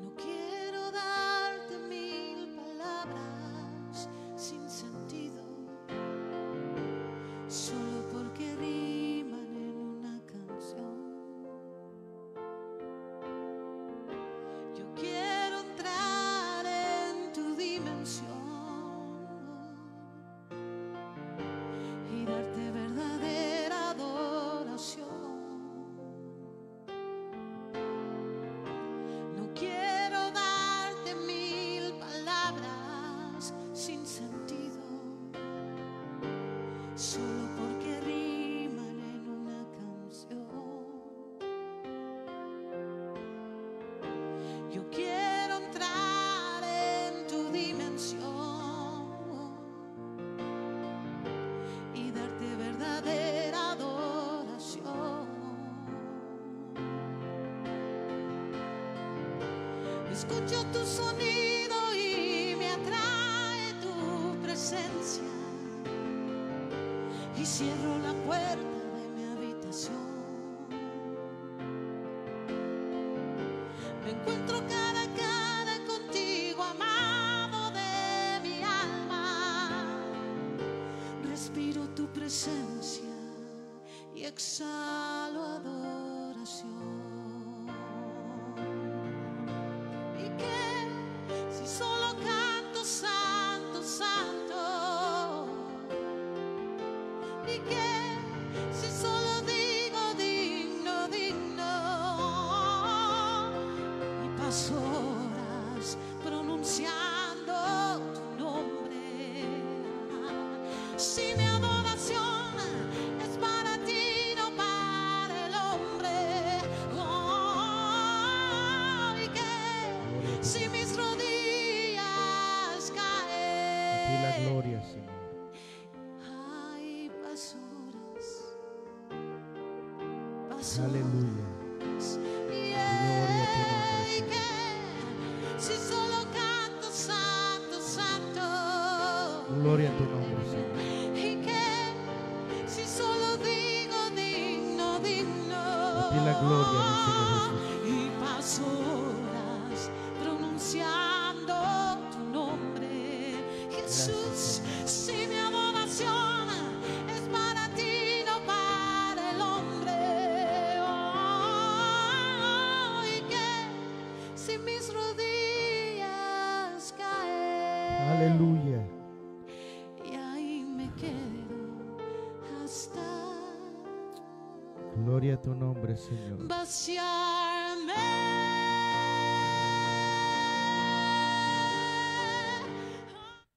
No Escucho tu sonido y me atrae tu presencia. Y cierro la puerta de mi habitación. Me encuentro cara a cara contigo, amado de mi alma. Respiro tu presencia y exhalo.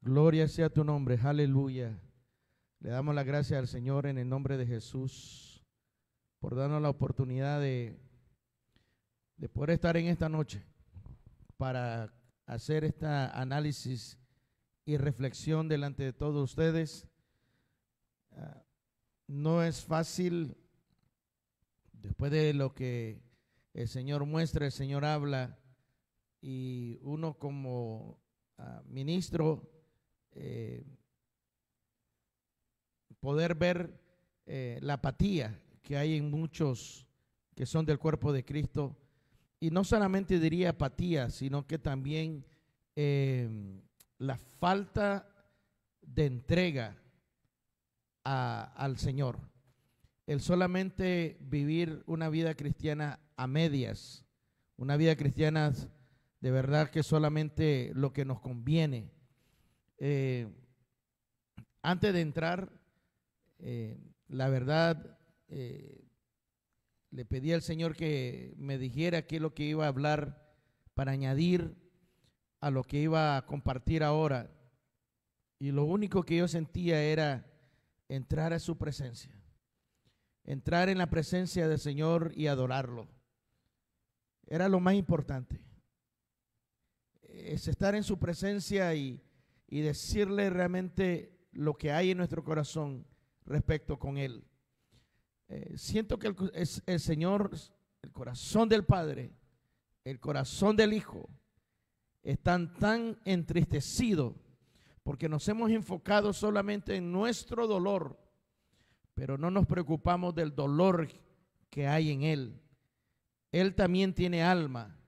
Gloria sea tu nombre, aleluya. Le damos la gracias al Señor en el nombre de Jesús por darnos la oportunidad de, de poder estar en esta noche para hacer este análisis y reflexión delante de todos ustedes. Ah, no es fácil después de lo que el Señor muestra, el Señor habla, y uno como ah, ministro, eh, poder ver eh, la apatía que hay en muchos que son del cuerpo de Cristo, y no solamente diría apatía, sino que también eh, la falta de entrega al Señor el solamente vivir una vida cristiana a medias, una vida cristiana de verdad que solamente lo que nos conviene. Eh, antes de entrar, eh, la verdad, eh, le pedí al Señor que me dijera qué es lo que iba a hablar para añadir a lo que iba a compartir ahora. Y lo único que yo sentía era entrar a su presencia entrar en la presencia del Señor y adorarlo. Era lo más importante. Es estar en su presencia y, decirle realmente lo que hay en nuestro corazón respecto con Él. Eh, siento que el, es, el Señor, el corazón del Padre, el corazón del Hijo, están tan entristecidos porque nos hemos enfocado solamente en nuestro dolor pero no nos preocupamos del dolor que hay en Él. Él también tiene alma,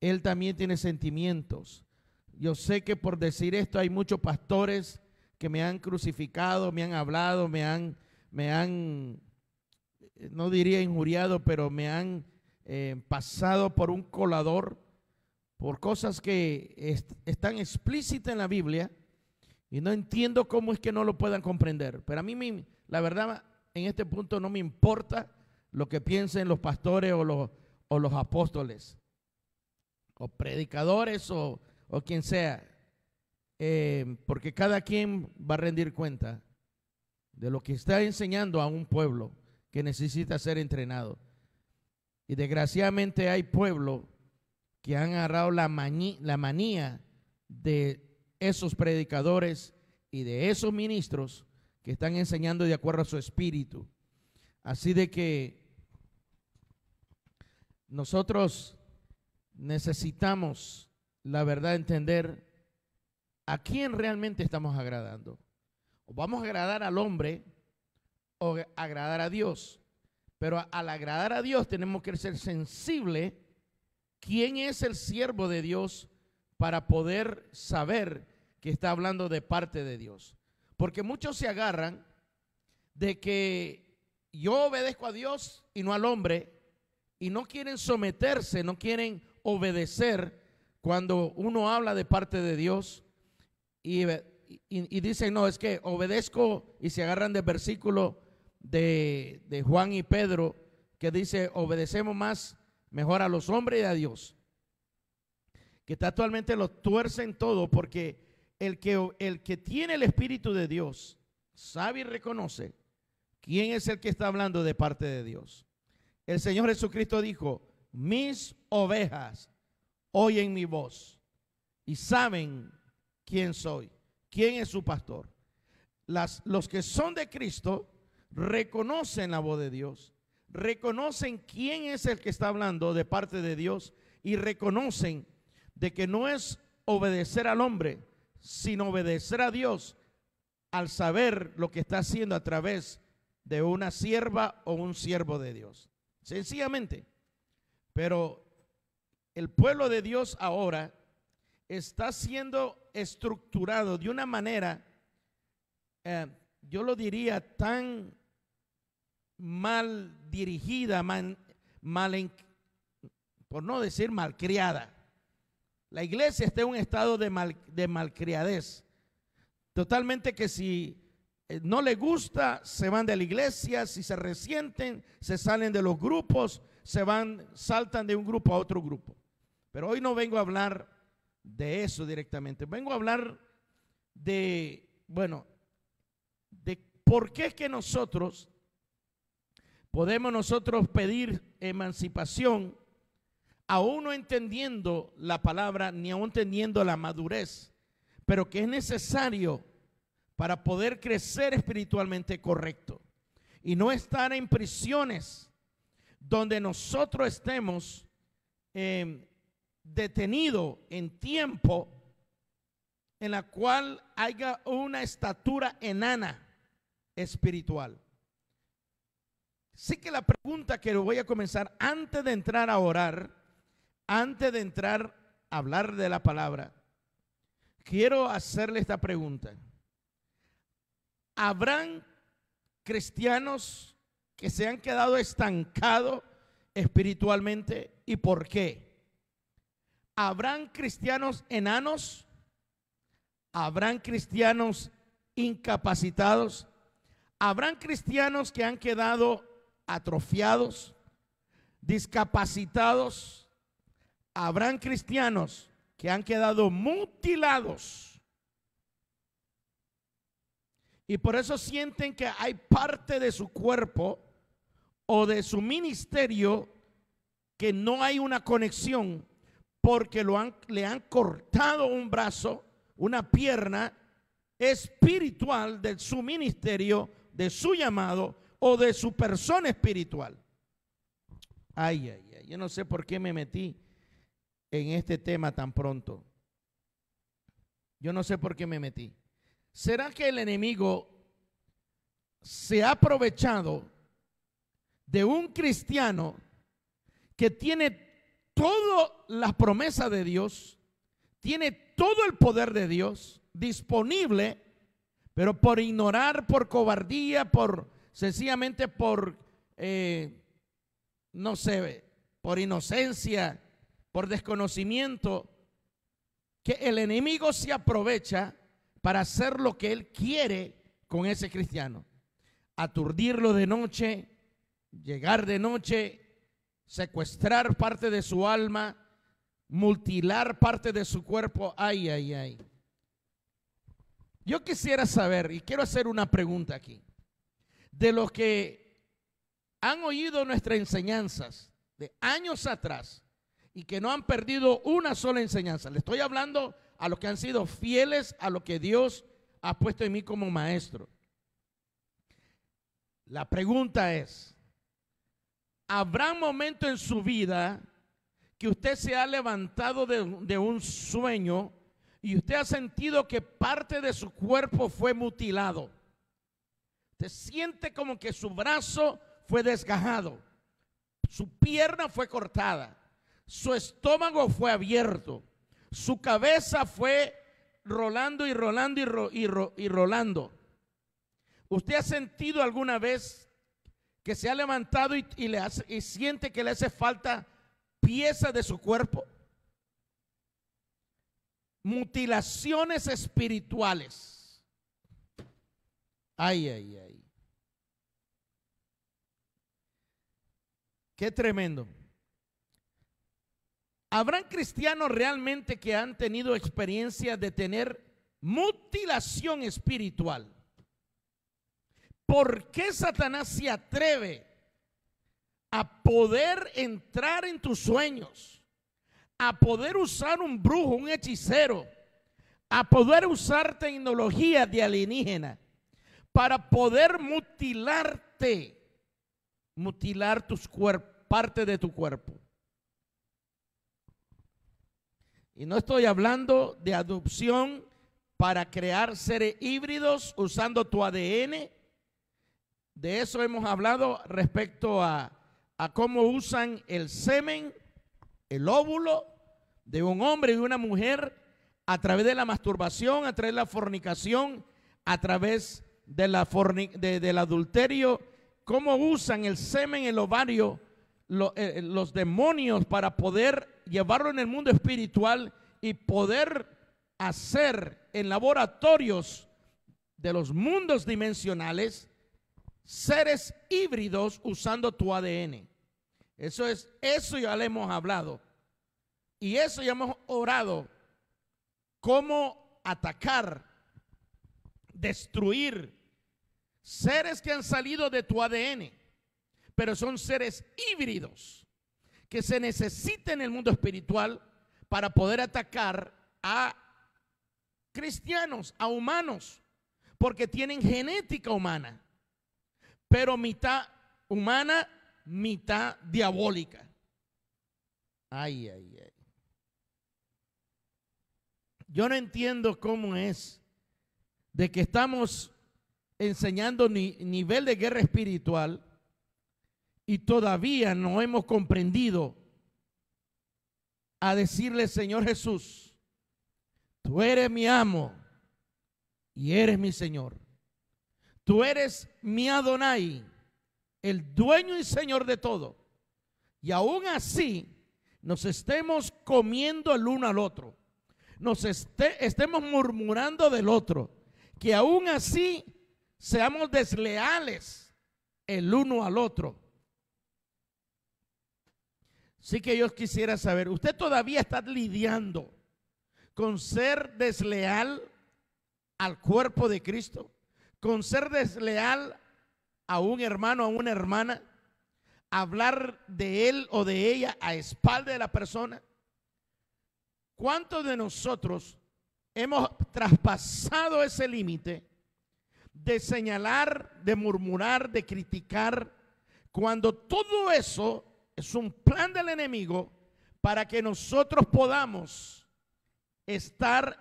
Él también tiene sentimientos. Yo sé que por decir esto hay muchos pastores que me han crucificado, me han hablado, me han, me han no diría injuriado, pero me han eh, pasado por un colador, por cosas que están explícitas en la Biblia, y no entiendo cómo es que no lo puedan comprender. Pero a mí, la verdad, en este punto no me importa lo que piensen los pastores o los, apóstoles, o predicadores o, quien sea. Eh, porque cada quien va a rendir cuenta de lo que está enseñando a un pueblo que necesita ser entrenado. Y desgraciadamente hay pueblos que han agarrado la manía de esos predicadores y de esos ministros que están enseñando de acuerdo a su espíritu. Así de que nosotros necesitamos, la verdad, entender a quién realmente estamos agradando. O vamos a agradar al hombre o agradar a Dios. Pero al agradar a Dios tenemos que ser sensible quién es el siervo de Dios para poder saber que está hablando de parte de Dios. Porque muchos se agarran de que yo obedezco a Dios y no al hombre, y no quieren someterse, no quieren obedecer cuando uno habla de parte de Dios y, dicen, no, es que obedezco y se agarran del versículo de, de Juan y Pedro que dice, obedecemos más mejor a los hombres y a Dios que actualmente lo tuercen todo porque el que, el que tiene el Espíritu de Dios sabe y reconoce quién es el que está hablando de parte de Dios. El Señor Jesucristo dijo, mis ovejas oyen mi voz y saben quién soy, quién es su pastor. Las, los que son de Cristo reconocen la voz de Dios, reconocen quién es el que está hablando de parte de Dios y reconocen de que no es obedecer al hombre, sino obedecer a Dios al saber lo que está haciendo a través de una sierva o un siervo de Dios. Sencillamente. Pero el pueblo de Dios ahora está siendo estructurado de una manera, eh, yo lo diría, tan mal dirigida, mal, en, por no decir malcriada. La iglesia está en un estado de, malcriadez. Totalmente que si eh, no le gusta, se van de la iglesia, si se resienten, se salen de los grupos, se van, saltan de un grupo a otro grupo. Pero hoy no vengo a hablar de eso directamente, vengo a hablar de, bueno, de por qué es que nosotros podemos nosotros pedir emancipación aún no entendiendo la palabra, ni aún teniendo la madurez, pero que es necesario para poder crecer espiritualmente correcto y no estar en prisiones donde nosotros estemos em, detenidos en tiempo en la cual haya una estatura enana espiritual. Así que la pregunta que voy a comenzar antes de entrar a orar antes de entrar a hablar de la palabra, quiero hacerle esta pregunta. ¿Habrán cristianos que se han quedado estancados espiritualmente y por qué? ¿Habrán cristianos enanos? ¿Habrán cristianos incapacitados? ¿Habrán cristianos que han quedado atrofiados, discapacitados? habrán cristianos que han quedado mutilados. Y por eso sienten que hay parte de su cuerpo o de su ministerio que no hay una conexión porque lo han, le han cortado un brazo, una pierna espiritual de su ministerio, de su llamado o de su persona espiritual. Ay, ay, ay, yo no sé por qué me metí en este tema tan pronto. Yo no sé por qué me metí. ¿Será que el enemigo se ha aprovechado de un cristiano que tiene todas las promesas de Dios, tiene todo el poder de Dios disponible, pero por ignorar, por cobardía, por sencillamente por, eh, no sé, por inocencia, por desconocimiento, que el enemigo se aprovecha para hacer lo que él quiere con ese cristiano. Aturdirlo de noche, llegar de noche, secuestrar parte de su alma, mutilar parte de su cuerpo. Ay, ay, ay. Yo quisiera saber, y quiero hacer una pregunta aquí, de los que han oído nuestras enseñanzas de años atrás, y que no han perdido una sola enseñanza. Le estoy hablando a los que han sido fieles a lo que Dios ha puesto en mí como maestro. La pregunta es, ¿habrá un momento en su vida que usted se ha levantado de, un sueño y usted ha sentido que parte de su cuerpo fue mutilado? Usted siente como que su brazo fue desgajado, su pierna fue cortada. Su estómago fue abierto, su cabeza fue rolando y rolando y, y, rolando. ¿Usted ha sentido alguna vez que se ha levantado y, le hace, y siente que le hace falta pieza de su cuerpo? Mutilaciones espirituales. Ay, ay, ay. Qué tremendo. ¿Habrán cristianos realmente que han tenido experiencia de tener mutilación espiritual? ¿Por qué Satanás se atreve a poder entrar en tus sueños? A poder usar un brujo, un hechicero, a poder usar tecnología de alienígena para poder mutilarte, mutilar tus parte de tu cuerpo. Y no estoy hablando de adopción para crear seres híbridos usando tu ADN. De eso hemos hablado respecto a, cómo usan el semen, el óvulo de un hombre y una mujer a través de la masturbación, a través de la fornicación, a través de la del adulterio, cómo usan el semen, el ovario eh, eh, los demonios para poder llevarlo en el mundo espiritual y poder hacer en laboratorios de los mundos dimensionales seres híbridos usando tu ADN. Eso es, eso ya le hemos hablado. Y eso ya hemos orado. Cómo atacar, destruir seres que han salido de tu ADN pero son seres híbridos que se necesitan en el mundo espiritual para poder atacar a cristianos, a humanos, porque tienen genética humana, pero mitad humana, mitad diabólica. Ay, ay, ay. Yo no entiendo cómo es de que estamos enseñando nivel de guerra espiritual y todavía no hemos comprendido a decirle, Señor Jesús, tú eres mi amo y eres mi Señor. Tú eres mi Adonai, el dueño y Señor de todo. Y aún así nos estemos comiendo el uno al otro, nos este, estemos murmurando del otro, que aún así seamos desleales el uno al otro Sí que yo quisiera saber, ¿usted todavía está lidiando con ser desleal al cuerpo de Cristo? ¿Con ser desleal a un hermano, a una hermana? ¿Hablar de él o de ella a espalda de la persona? ¿Cuántos de nosotros hemos traspasado ese límite de señalar, de murmurar, de criticar, cuando todo eso es un plan del enemigo para que nosotros podamos estar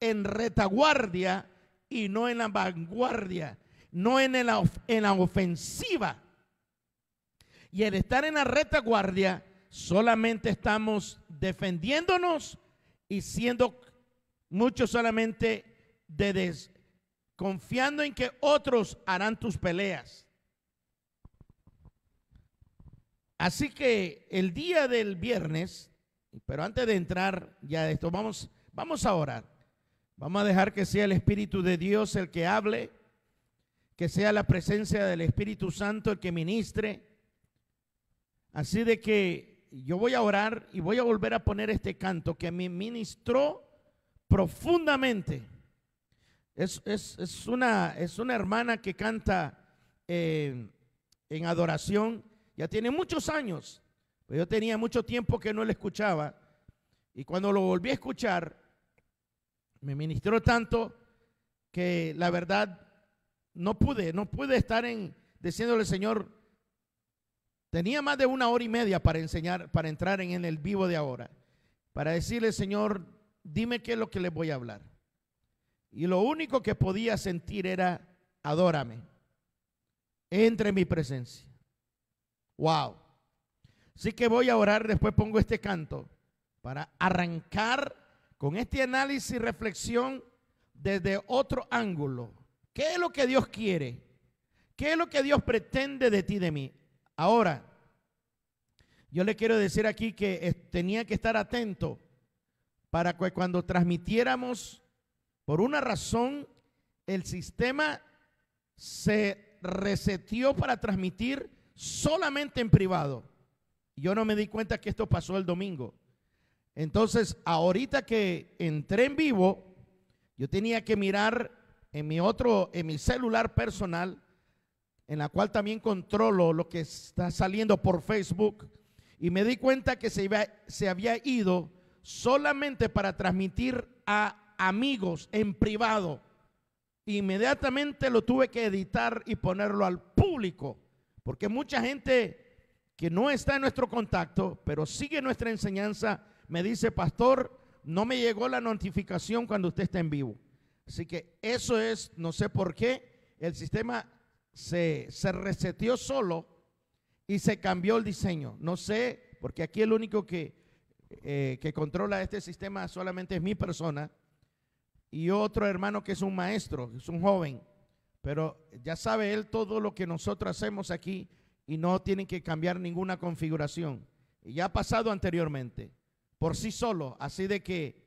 en retaguardia y no en la vanguardia, no en la, en la ofensiva. Y el estar en la retaguardia solamente estamos defendiéndonos y siendo muchos solamente de confiando en que otros harán tus peleas. Así que el día del viernes, pero antes de entrar ya de esto, vamos, vamos a orar. Vamos a dejar que sea el Espíritu de Dios el que hable, que sea la presencia del Espíritu Santo el que ministre. Así de que yo voy a orar y voy a volver a poner este canto que me ministró profundamente. Es, una, es una hermana que canta eh, en adoración ya tiene muchos años, pero yo tenía mucho tiempo que no le escuchaba. Y cuando lo volví a escuchar, me ministró tanto que la verdad no pude, no pude estar en diciéndole, Señor, tenía más de una hora y media para enseñar, para entrar en el vivo de ahora, para decirle, Señor, dime qué es lo que les voy a hablar. Y lo único que podía sentir era, adórame, entre en mi presencia. Wow. Así que voy a orar, después pongo este canto para arrancar con este análisis y reflexión desde otro ángulo. ¿Qué es lo que Dios quiere? ¿Qué es lo que Dios pretende de ti, de mí? Ahora, yo le quiero decir aquí que eh, tenía que estar atento para que cuando transmitiéramos, por una razón, el sistema se reseteó para transmitir solamente en privado. Yo no me di cuenta que esto pasó el domingo. Entonces, ahorita que entré en vivo, yo tenía que mirar en mi otro, en mi celular personal, en la cual también controlo lo que está saliendo por Facebook, y me di cuenta que se, se había ido solamente para transmitir a amigos en privado. Inmediatamente lo tuve que editar y ponerlo al público. Porque mucha gente que no está en nuestro contacto, pero sigue nuestra enseñanza, me dice, pastor, no me llegó la notificación cuando usted está en vivo. Así que eso es, no sé por qué, el sistema se, se reseteó solo y se cambió el diseño. No sé, porque aquí el único que, eh, que controla este sistema solamente es mi persona y otro hermano que es un maestro, es un joven. Pero ya sabe Él todo lo que nosotros hacemos aquí y no tienen que cambiar ninguna configuración. ya ha pasado anteriormente, por sí solo. Así de que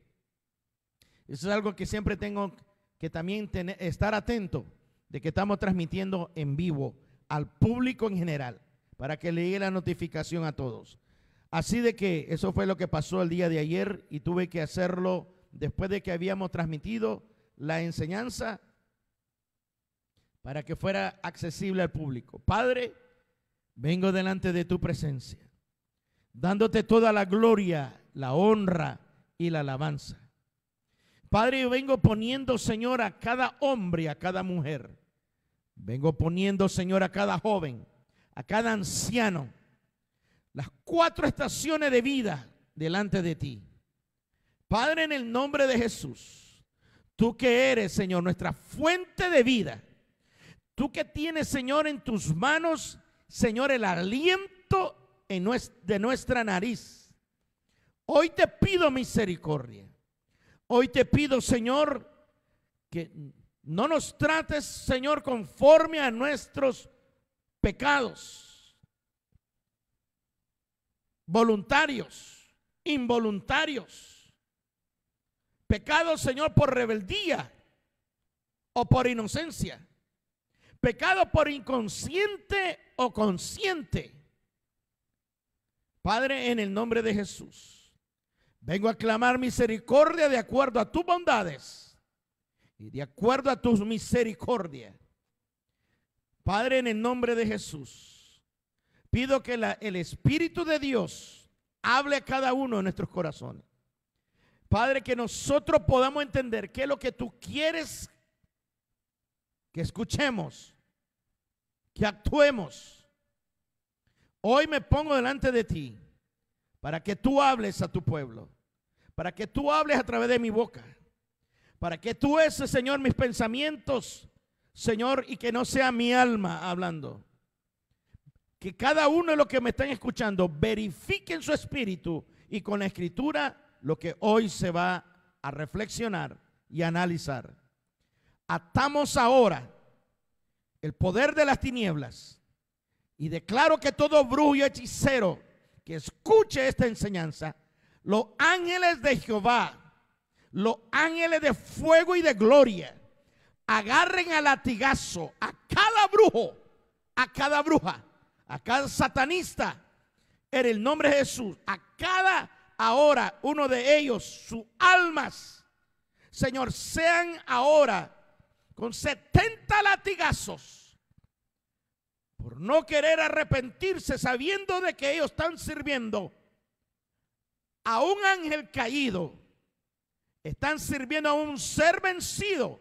eso es algo que siempre tengo que también tener, estar atento de que estamos transmitiendo en vivo al público en general para que le llegue la notificación a todos. Así de que eso fue lo que pasó el día de ayer y tuve que hacerlo después de que habíamos transmitido la enseñanza para que fuera accesible al público. Padre, vengo delante de tu presencia, dándote toda la gloria, la honra y la alabanza. Padre, yo vengo poniendo, Señor, a cada hombre, a cada mujer. Vengo poniendo, Señor, a cada joven, a cada anciano, las cuatro estaciones de vida delante de ti. Padre, en el nombre de Jesús, tú que eres, Señor, nuestra fuente de vida, Tú que tienes, Señor, en tus manos, Señor, el aliento en de nuestra nariz. Hoy te pido misericordia. Hoy te pido, Señor, que no nos trates, Señor, conforme a nuestros pecados voluntarios, involuntarios. Pecados, Señor, por rebeldía o por inocencia. Pecado por inconsciente o consciente. Padre, en el nombre de Jesús, vengo a clamar misericordia de acuerdo a tus bondades y de acuerdo a tus misericordias. Padre, en el nombre de Jesús, pido que el Espíritu de Dios hable a cada uno de nuestros corazones. Padre, que nosotros podamos entender qué es lo que tú quieres que escuchemos, que actuemos. Hoy me pongo delante de ti para que tú hables a tu pueblo, para que tú hables a través de mi boca, para que tú ese Señor, mis pensamientos, Señor, y que no sea mi alma hablando. Que cada uno de los que me están escuchando verifiquen su espíritu y con la escritura lo que hoy se va a reflexionar y analizar atamos ahora el poder de las tinieblas y declaro que todo brujo hechicero que escuche esta enseñanza, los ángeles de Jehová, los ángeles de fuego y de gloria, agarren al latigazo a cada brujo, a cada bruja, a cada satanista, en el nombre de Jesús, a cada ahora uno de ellos, sus almas, Señor, sean ahora con 70 latigazos por no querer arrepentirse sabiendo de que ellos están sirviendo a un ángel caído, están sirviendo a un ser vencido,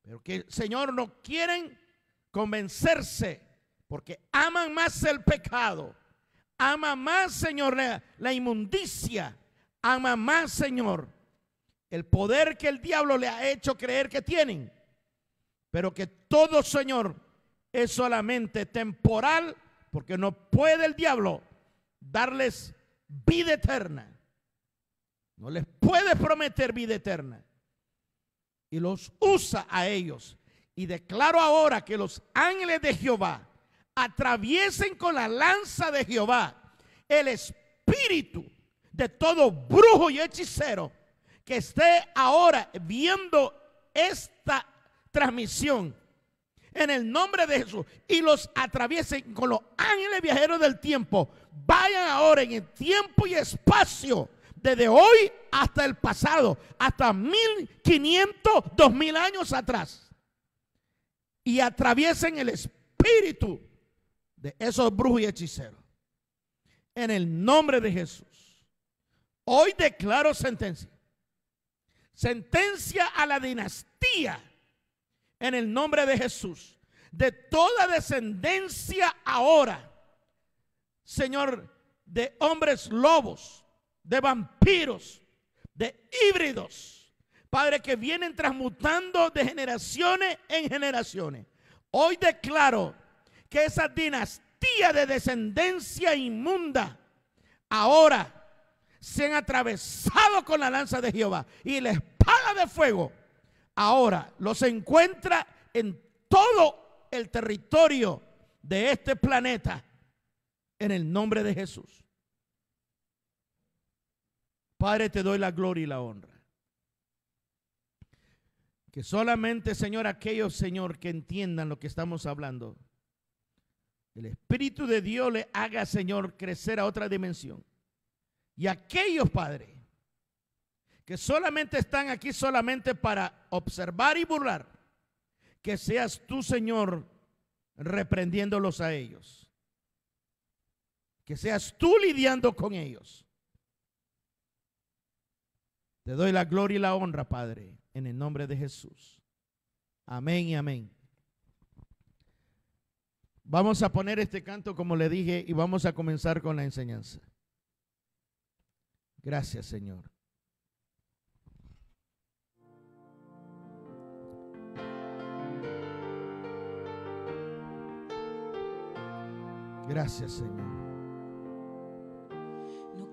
pero que el Señor no quieren convencerse porque aman más el pecado, aman más, Señor, la, inmundicia, aman más, Señor, el poder que el diablo le ha hecho creer que tienen pero que todo, Señor, es solamente temporal, porque no puede el diablo darles vida eterna. No les puede prometer vida eterna. Y los usa a ellos. Y declaro ahora que los ángeles de Jehová atraviesen con la lanza de Jehová el espíritu de todo brujo y hechicero que esté ahora viendo esta transmisión en el nombre de Jesús y los atraviesen con los ángeles viajeros del tiempo. Vayan ahora en el tiempo y espacio, desde hoy hasta el pasado, hasta 1500, mil años atrás. Y atraviesen el espíritu de esos brujos y hechiceros. En el nombre de Jesús. Hoy declaro sentencia. Sentencia a la dinastía en el nombre de Jesús. De toda descendencia ahora, Señor, de hombres lobos, de vampiros, de híbridos, Padre, que vienen transmutando de generaciones en generaciones. Hoy declaro que esa dinastía de descendencia inmunda ahora se han atravesado con la lanza de Jehová y la espada de fuego Ahora, los encuentra en todo el territorio de este planeta en el nombre de Jesús. Padre, te doy la gloria y la honra. Que solamente, Señor, aquellos, Señor, que entiendan lo que estamos hablando, el Espíritu de Dios le haga, Señor, crecer a otra dimensión. Y aquellos, Padre, que solamente están aquí solamente para observar y burlar, que seas tú, Señor, reprendiéndolos a ellos. Que seas tú lidiando con ellos. Te doy la gloria y la honra, Padre, en el nombre de Jesús. Amén y amén. Vamos a poner este canto como le dije y vamos a comenzar con la enseñanza. Gracias, Señor. Gracias, Señor. No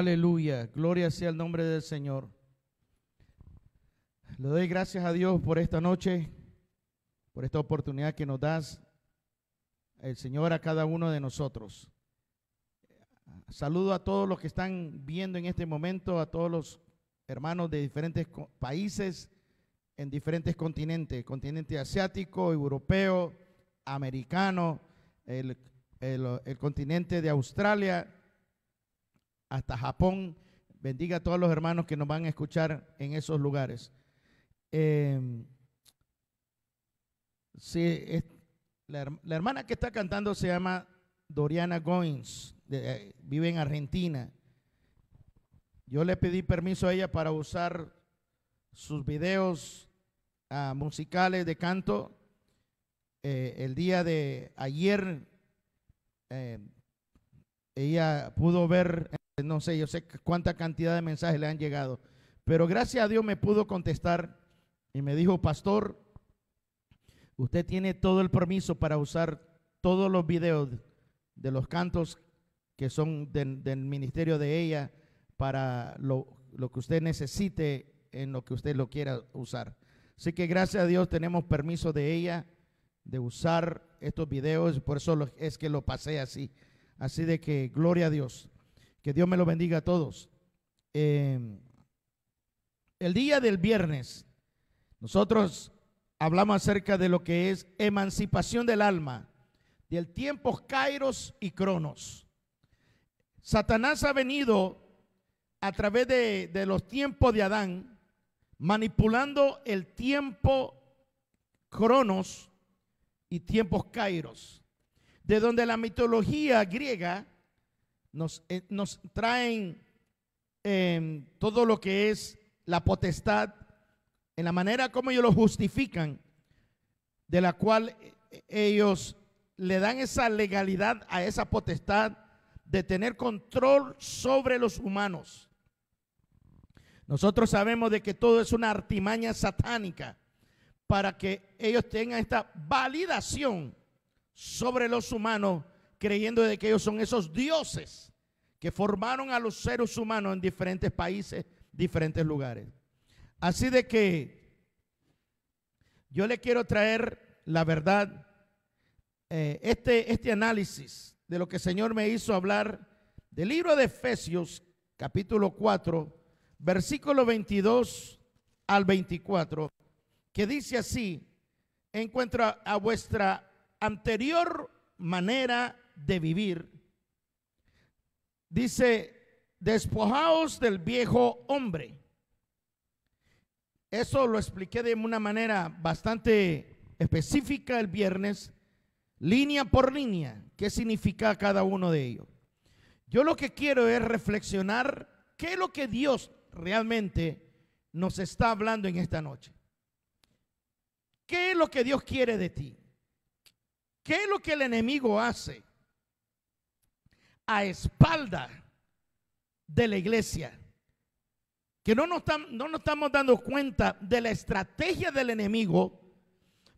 Aleluya, gloria sea el nombre del Señor. Le doy gracias a Dios por esta noche, por esta oportunidad que nos das el Señor a cada uno de nosotros. Saludo a todos los que están viendo en este momento, a todos los hermanos de diferentes países, en diferentes continentes, continente asiático, europeo, americano, el, el continente de Australia, hasta Japón. Bendiga a todos los hermanos que nos van a escuchar en esos lugares. Em, la, hermana que está cantando se llama Doriana Goins, eh, vive en Argentina. Yo le pedí permiso a ella para usar sus videos ah, musicales de canto. Eh, el día de ayer eh, ella pudo ver pues, no sé, yo sé cuánta cantidad de mensajes le han llegado, pero gracias a Dios me pudo contestar y me dijo, pastor, usted tiene todo el permiso para usar todos los videos de los cantos que son del ministerio de ella para lo, lo que usted necesite en lo que usted lo quiera usar. Así que gracias a Dios tenemos permiso de ella de usar estos videos, por eso es que lo pasé así. Así de que gloria a Dios. Que Dios me lo bendiga a todos. Em, el día del viernes, nosotros hablamos acerca de lo que es emancipación del alma, del tiempo kairos y cronos. Satanás ha venido a través de, de los tiempos de Adán, manipulando el tiempo cronos y tiempos kairos, de donde la mitología griega eh, nos, traen em, todo lo que es la potestad, en la manera como ellos lo justifican, de la cual eh, ellos le dan esa legalidad a esa potestad de tener control sobre los humanos. Nosotros sabemos de que todo es una artimaña satánica para que ellos tengan esta validación sobre los humanos creyendo de que ellos son esos dioses que formaron a los seres humanos en diferentes países, diferentes lugares. Así de que yo le quiero traer la verdad, eh, este, este análisis de lo que el Señor me hizo hablar del libro de Efesios, capítulo 4, versículo 22 al 24, que dice así, encuentra a vuestra anterior manera de vivir. Dice, despojaos del viejo hombre. Eso lo expliqué de una manera bastante específica el viernes, línea por línea, qué significa cada uno de ellos. Yo lo que quiero es reflexionar qué es lo que Dios realmente nos está hablando en esta noche. ¿Qué es lo que Dios quiere de ti? ¿Qué es lo que el enemigo hace? a espalda de la iglesia. Que no nos, no nos estamos dando cuenta de la estrategia del enemigo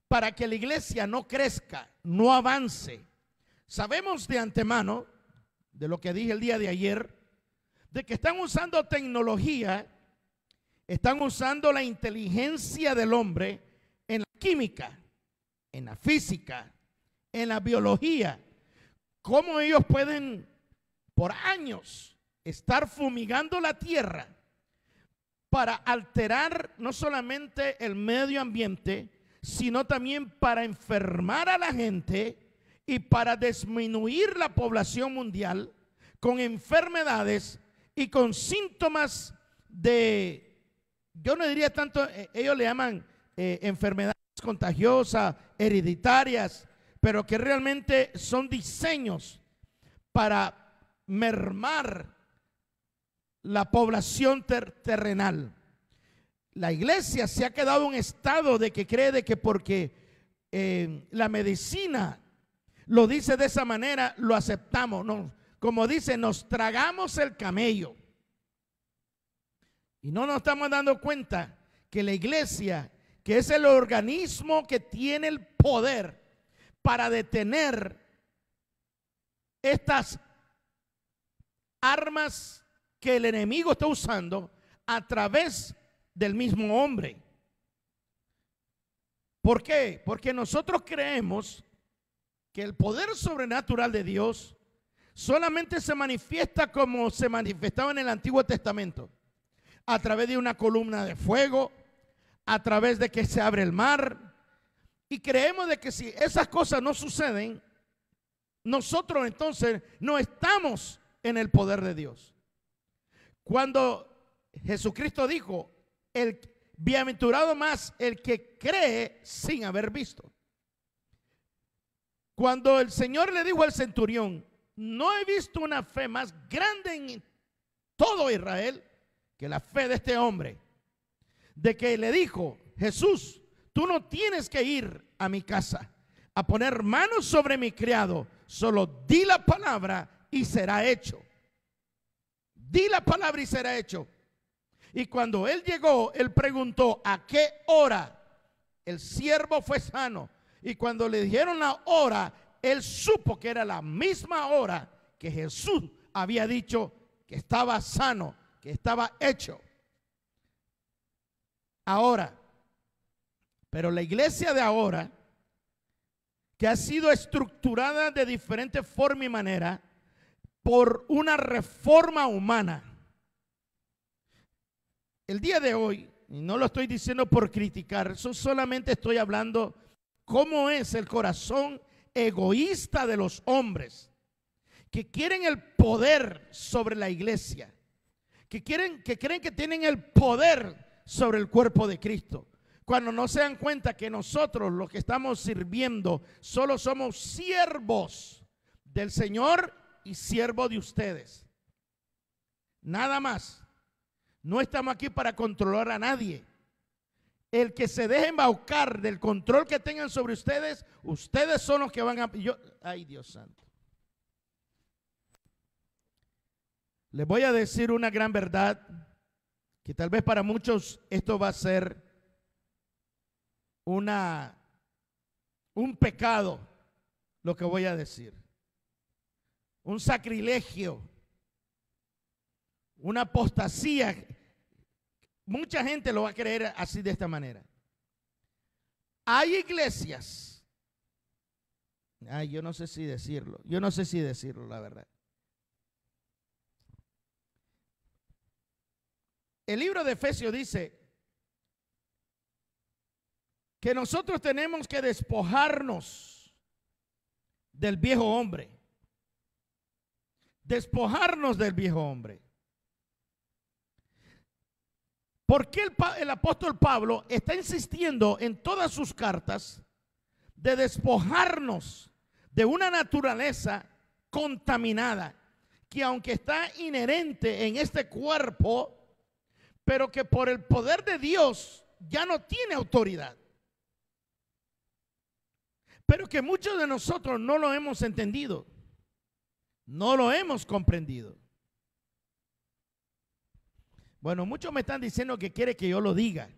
para que la iglesia no crezca, no avance. Sabemos de antemano, de lo que dije el día de ayer, de que están usando tecnología, están usando la inteligencia del hombre en la química, en la física, en la biología. ¿Cómo ellos pueden por años estar fumigando la tierra para alterar no solamente el medio ambiente, sino también para enfermar a la gente y para disminuir la población mundial con enfermedades y con síntomas de, yo no diría tanto, eh, ellos le llaman eh, enfermedades contagiosas, hereditarias, pero que realmente son diseños para mermar la población terrenal. La iglesia se ha quedado en un estado de que cree de que porque eh, la medicina lo dice de esa manera, lo aceptamos. No, como dice, nos tragamos el camello. Y no nos estamos dando cuenta que la iglesia, que es el organismo que tiene el poder para detener estas armas que el enemigo está usando a través del mismo hombre. ¿Por qué? Porque nosotros creemos que el poder sobrenatural de Dios solamente se manifiesta como se manifestaba en el Antiguo Testamento, a través de una columna de fuego, a través de que se abre el mar. Y creemos de que si esas cosas no suceden, nosotros entonces no estamos en el poder de Dios. Cuando Jesucristo dijo, el bienaventurado más el que cree sin haber visto. Cuando el Señor le dijo al centurión, no he visto una fe más grande en todo Israel que la fe de este hombre, de que le dijo, Jesús, tú no tienes que ir a mi casa a poner manos sobre mi criado, solo di la palabra y será hecho. Di la palabra y será hecho. Y cuando él llegó, él preguntó, ¿a qué hora? El siervo fue sano. Y cuando le dijeron la hora, él supo que era la misma hora que Jesús había dicho que estaba sano, que estaba hecho. Ahora, pero la iglesia de ahora, que ha sido estructurada de diferente forma y manera, por una reforma humana. El día de hoy, no lo estoy diciendo por criticar, solamente estoy hablando cómo es el corazón egoísta de los hombres que quieren el poder sobre la iglesia, que, quieren, que creen que tienen el poder sobre el cuerpo de Cristo. Cuando no se dan cuenta que nosotros los que estamos sirviendo solo somos siervos del Señor y siervo de ustedes. Nada más. No estamos aquí para controlar a nadie. El que se deje embaucar del control que tengan sobre ustedes, ustedes son los que van a... Yo, ay Dios santo. Les voy a decir una gran verdad que tal vez para muchos esto va a ser una un pecado lo que voy a decir un sacrilegio, una apostasía. Mucha gente lo va a creer así de esta manera. Hay iglesias, ay, yo no sé si decirlo, yo no sé si decirlo, la verdad. El libro de Efesios dice que nosotros tenemos que despojarnos del viejo hombre despojarnos del viejo hombre. ¿Por qué el, el, apóstol Pablo está insistiendo en todas sus cartas de despojarnos de una naturaleza contaminada que aunque está inherente en este cuerpo, pero que por el poder de Dios ya no tiene autoridad? Pero que muchos de nosotros no lo hemos entendido. No lo hemos comprendido. Bueno, muchos me están diciendo que quiere que yo lo diga.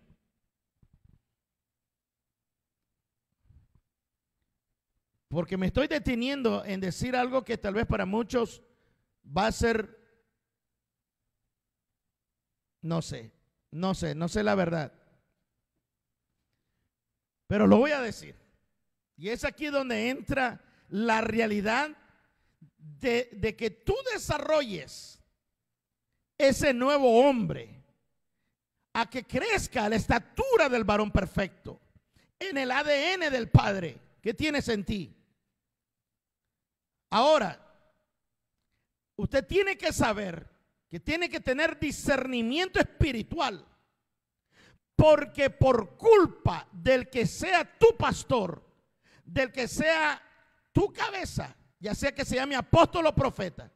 Porque me estoy deteniendo en decir algo que tal vez para muchos va a ser, no sé, no sé, no sé la verdad. Pero lo voy a decir. Y es aquí donde entra la realidad de, que tú desarrolles ese nuevo hombre a que crezca la estatura del varón perfecto en el ADN del Padre que tienes en ti. Ahora, usted tiene que saber que tiene que tener discernimiento espiritual, porque por culpa del que sea tu pastor, del que sea tu cabeza, ya sea que se llame apóstol o profeta,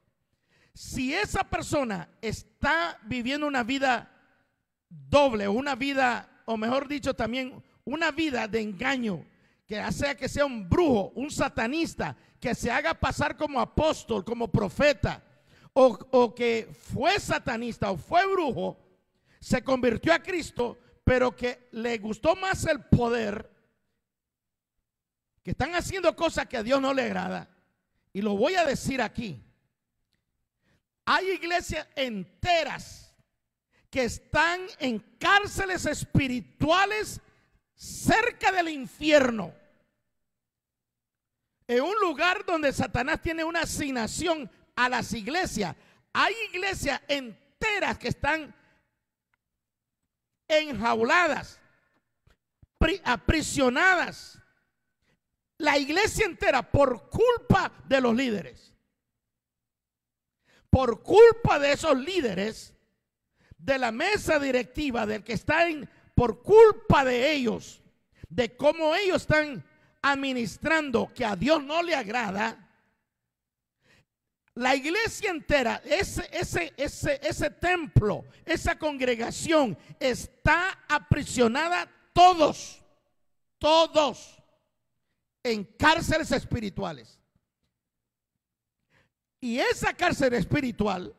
si esa persona está viviendo una vida doble, una vida, o mejor dicho también, una vida de engaño, que sea que sea un brujo, un satanista, que se haga pasar como apóstol, como profeta, o que fue satanista o fue brujo, se convirtió a Cristo, pero que le gustó más el poder, que están haciendo cosas que a Dios no le agrada, y lo voy a decir aquí, hay iglesias enteras que están en cárceles espirituales cerca del infierno. En un lugar donde Satanás tiene una asignación a las iglesias. Hay iglesias enteras que están enjauladas, aprisionadas la iglesia entera por culpa de los líderes. Por culpa de esos líderes, de la mesa directiva, del que están en, por culpa de ellos, de cómo ellos están administrando que a Dios no le agrada, la iglesia entera, ese, ese, ese, ese templo, esa congregación está aprisionada todos, todos en cárceles espirituales. Y esa cárcel espiritual,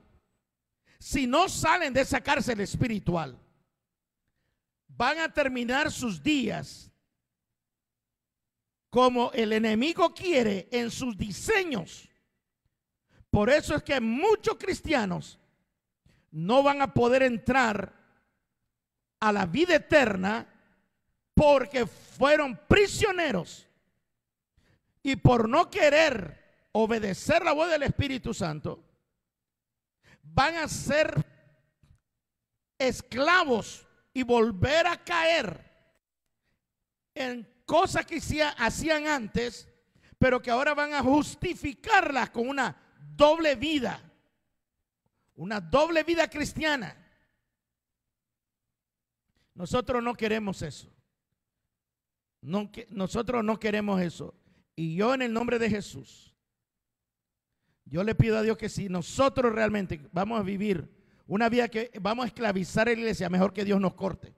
si no salen de esa cárcel espiritual, van a terminar sus días como el enemigo quiere en sus diseños. Por eso es que muchos cristianos no van a poder entrar a la vida eterna porque fueron prisioneros y por no querer obedecer la voz del Espíritu Santo, van a ser esclavos y volver a caer en cosas que hacían antes, pero que ahora van a justificarlas con una doble vida, una doble vida cristiana. Nosotros no queremos eso. No, nosotros no queremos eso. Y yo en el nombre de Jesús, yo le pido a Dios que si nosotros realmente vamos a vivir una vida que vamos a esclavizar a la iglesia, mejor que Dios nos corte.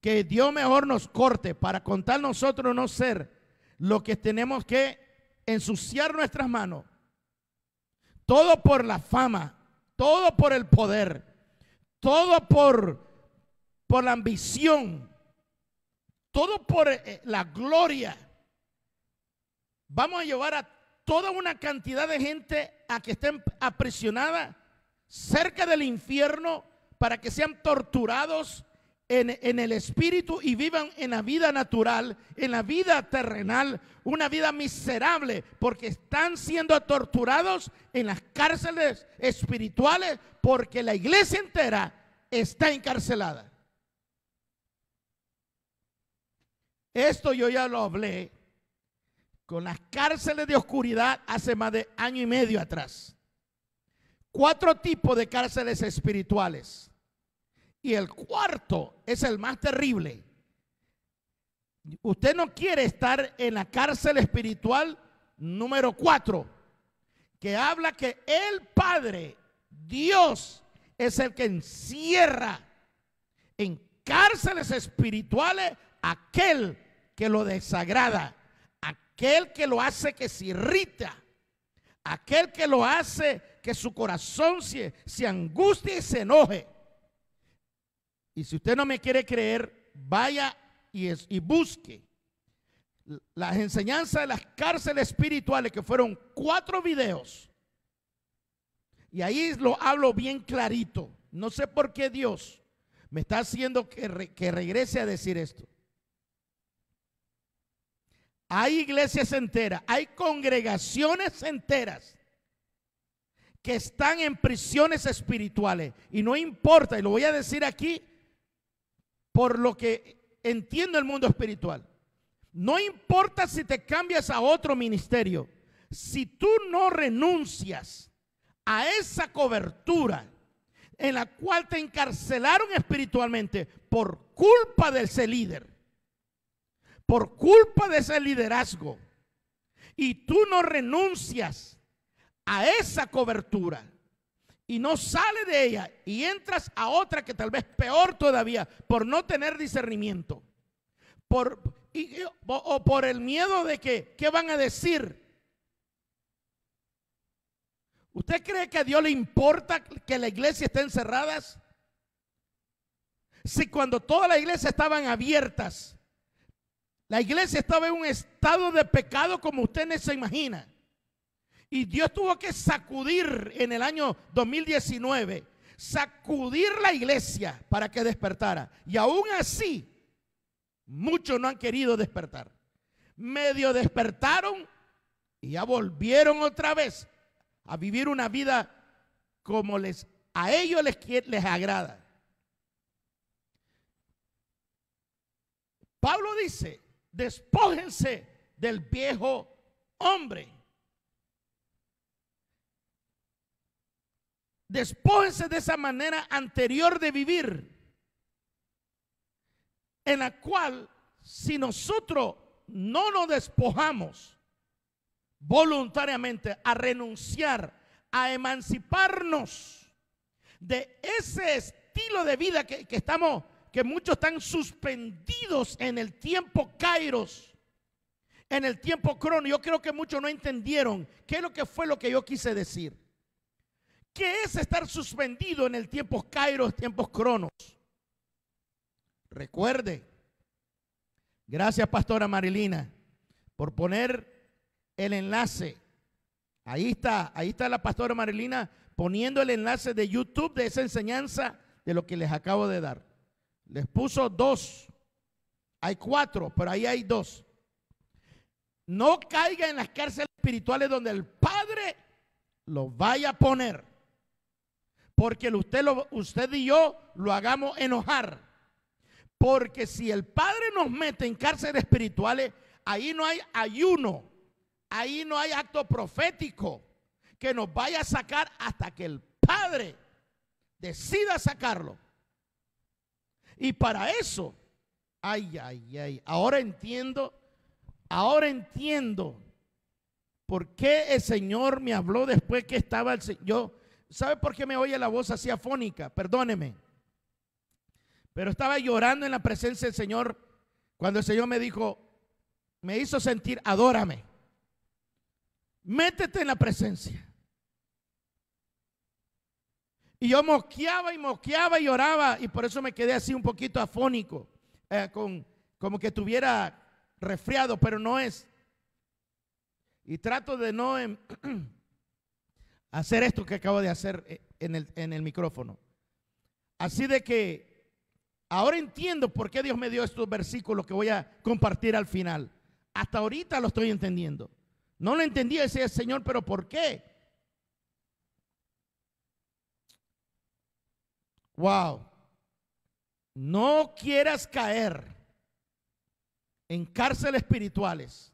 Que Dios mejor nos corte para contar nosotros no ser lo que tenemos que ensuciar nuestras manos. Todo por la fama, todo por el poder, todo por, por la ambición, todo por eh, la gloria Vamos a llevar a toda una cantidad de gente a que estén aprisionada cerca del infierno para que sean torturados en, en, el espíritu y vivan en la vida natural, en la vida terrenal, una vida miserable, porque están siendo torturados en las cárceles espirituales, porque la iglesia entera está encarcelada. Esto yo ya lo hablé las cárceles de oscuridad hace más de año y medio atrás. Cuatro tipos de cárceles espirituales. Y el cuarto es el más terrible. Usted no quiere estar en la cárcel espiritual número cuatro, que habla que el Padre, Dios, es el que encierra en cárceles espirituales aquel que lo desagrada aquel que lo hace que se irrita, aquel que lo hace que su corazón se, se angustie y se enoje. Y si usted no me quiere creer, vaya y, busque las enseñanzas de las cárceles espirituales, que fueron cuatro videos. Y ahí lo hablo bien clarito. No sé por qué Dios me está haciendo que regrese a decir esto. Hay iglesias enteras, hay congregaciones enteras que están en prisiones espirituales. Y no importa, y lo voy a decir aquí por lo que entiendo el mundo espiritual. No importa si te cambias a otro ministerio, si tú no renuncias a esa cobertura en la cual te encarcelaron espiritualmente por culpa de ese líder, por culpa de ese liderazgo y tú no renuncias a esa cobertura y no sale de ella y entras a otra que tal vez peor todavía por no tener discernimiento, por, o, por el miedo de que, ¿qué van a decir? ¿Usted cree que a Dios le importa que la iglesia esté encerradas? Si cuando toda la iglesia estaban abiertas, la iglesia estaba en un estado de pecado como ustedes se imagina. Y Dios tuvo que sacudir en el año 2019, sacudir la iglesia para que despertara. Y aún así, muchos no han querido despertar. Medio despertaron y ya volvieron otra vez a vivir una vida como les a ellos les, les agrada. Pablo dice, despójense del viejo hombre. Despójense de esa manera anterior de vivir, en la cual si nosotros no nos despojamos voluntariamente a renunciar, a emanciparnos de ese estilo de vida que, que estamos que muchos están suspendidos en el tiempo kairos, en el tiempo crono. Yo creo que muchos no entendieron qué es lo que fue lo que yo quise decir. ¿Qué es estar suspendido en el tiempo kairos, tiempos cronos? Recuerde, gracias pastora Marilina por poner el enlace. Ahí está, ahí está la pastora Marilina poniendo el enlace de YouTube de esa enseñanza de lo que les acabo de dar. Les puso dos. Hay cuatro, pero ahí hay dos. No caiga en las cárceles espirituales donde el Padre lo vaya a poner. Porque usted, y yo lo hagamos enojar. Porque si el Padre nos mete en cárceles espirituales, ahí no hay ayuno, ahí no hay acto profético que nos vaya a sacar hasta que el Padre decida sacarlo. Y para eso, ay, ay, ay, ahora entiendo, ahora entiendo por qué el Señor me habló después que estaba el Señor. ¿Sabe por qué me oye la voz así afónica? Perdóneme. Pero estaba llorando en la presencia del Señor cuando el Señor me dijo, me hizo sentir, adórame. Métete en la presencia. Y yo mosqueaba y mosqueaba y lloraba Y por eso me quedé así un poquito afónico, eh, con, como que tuviera resfriado, pero no es. Y trato de no em, hacer esto que acabo de hacer eh, en el, en el micrófono. Así de que ahora entiendo por qué Dios me dio estos versículos que voy a compartir al final. Hasta ahorita lo estoy entendiendo. No lo entendía, decía Señor, pero ¿por qué? Wow. No quieras caer en cárceles espirituales.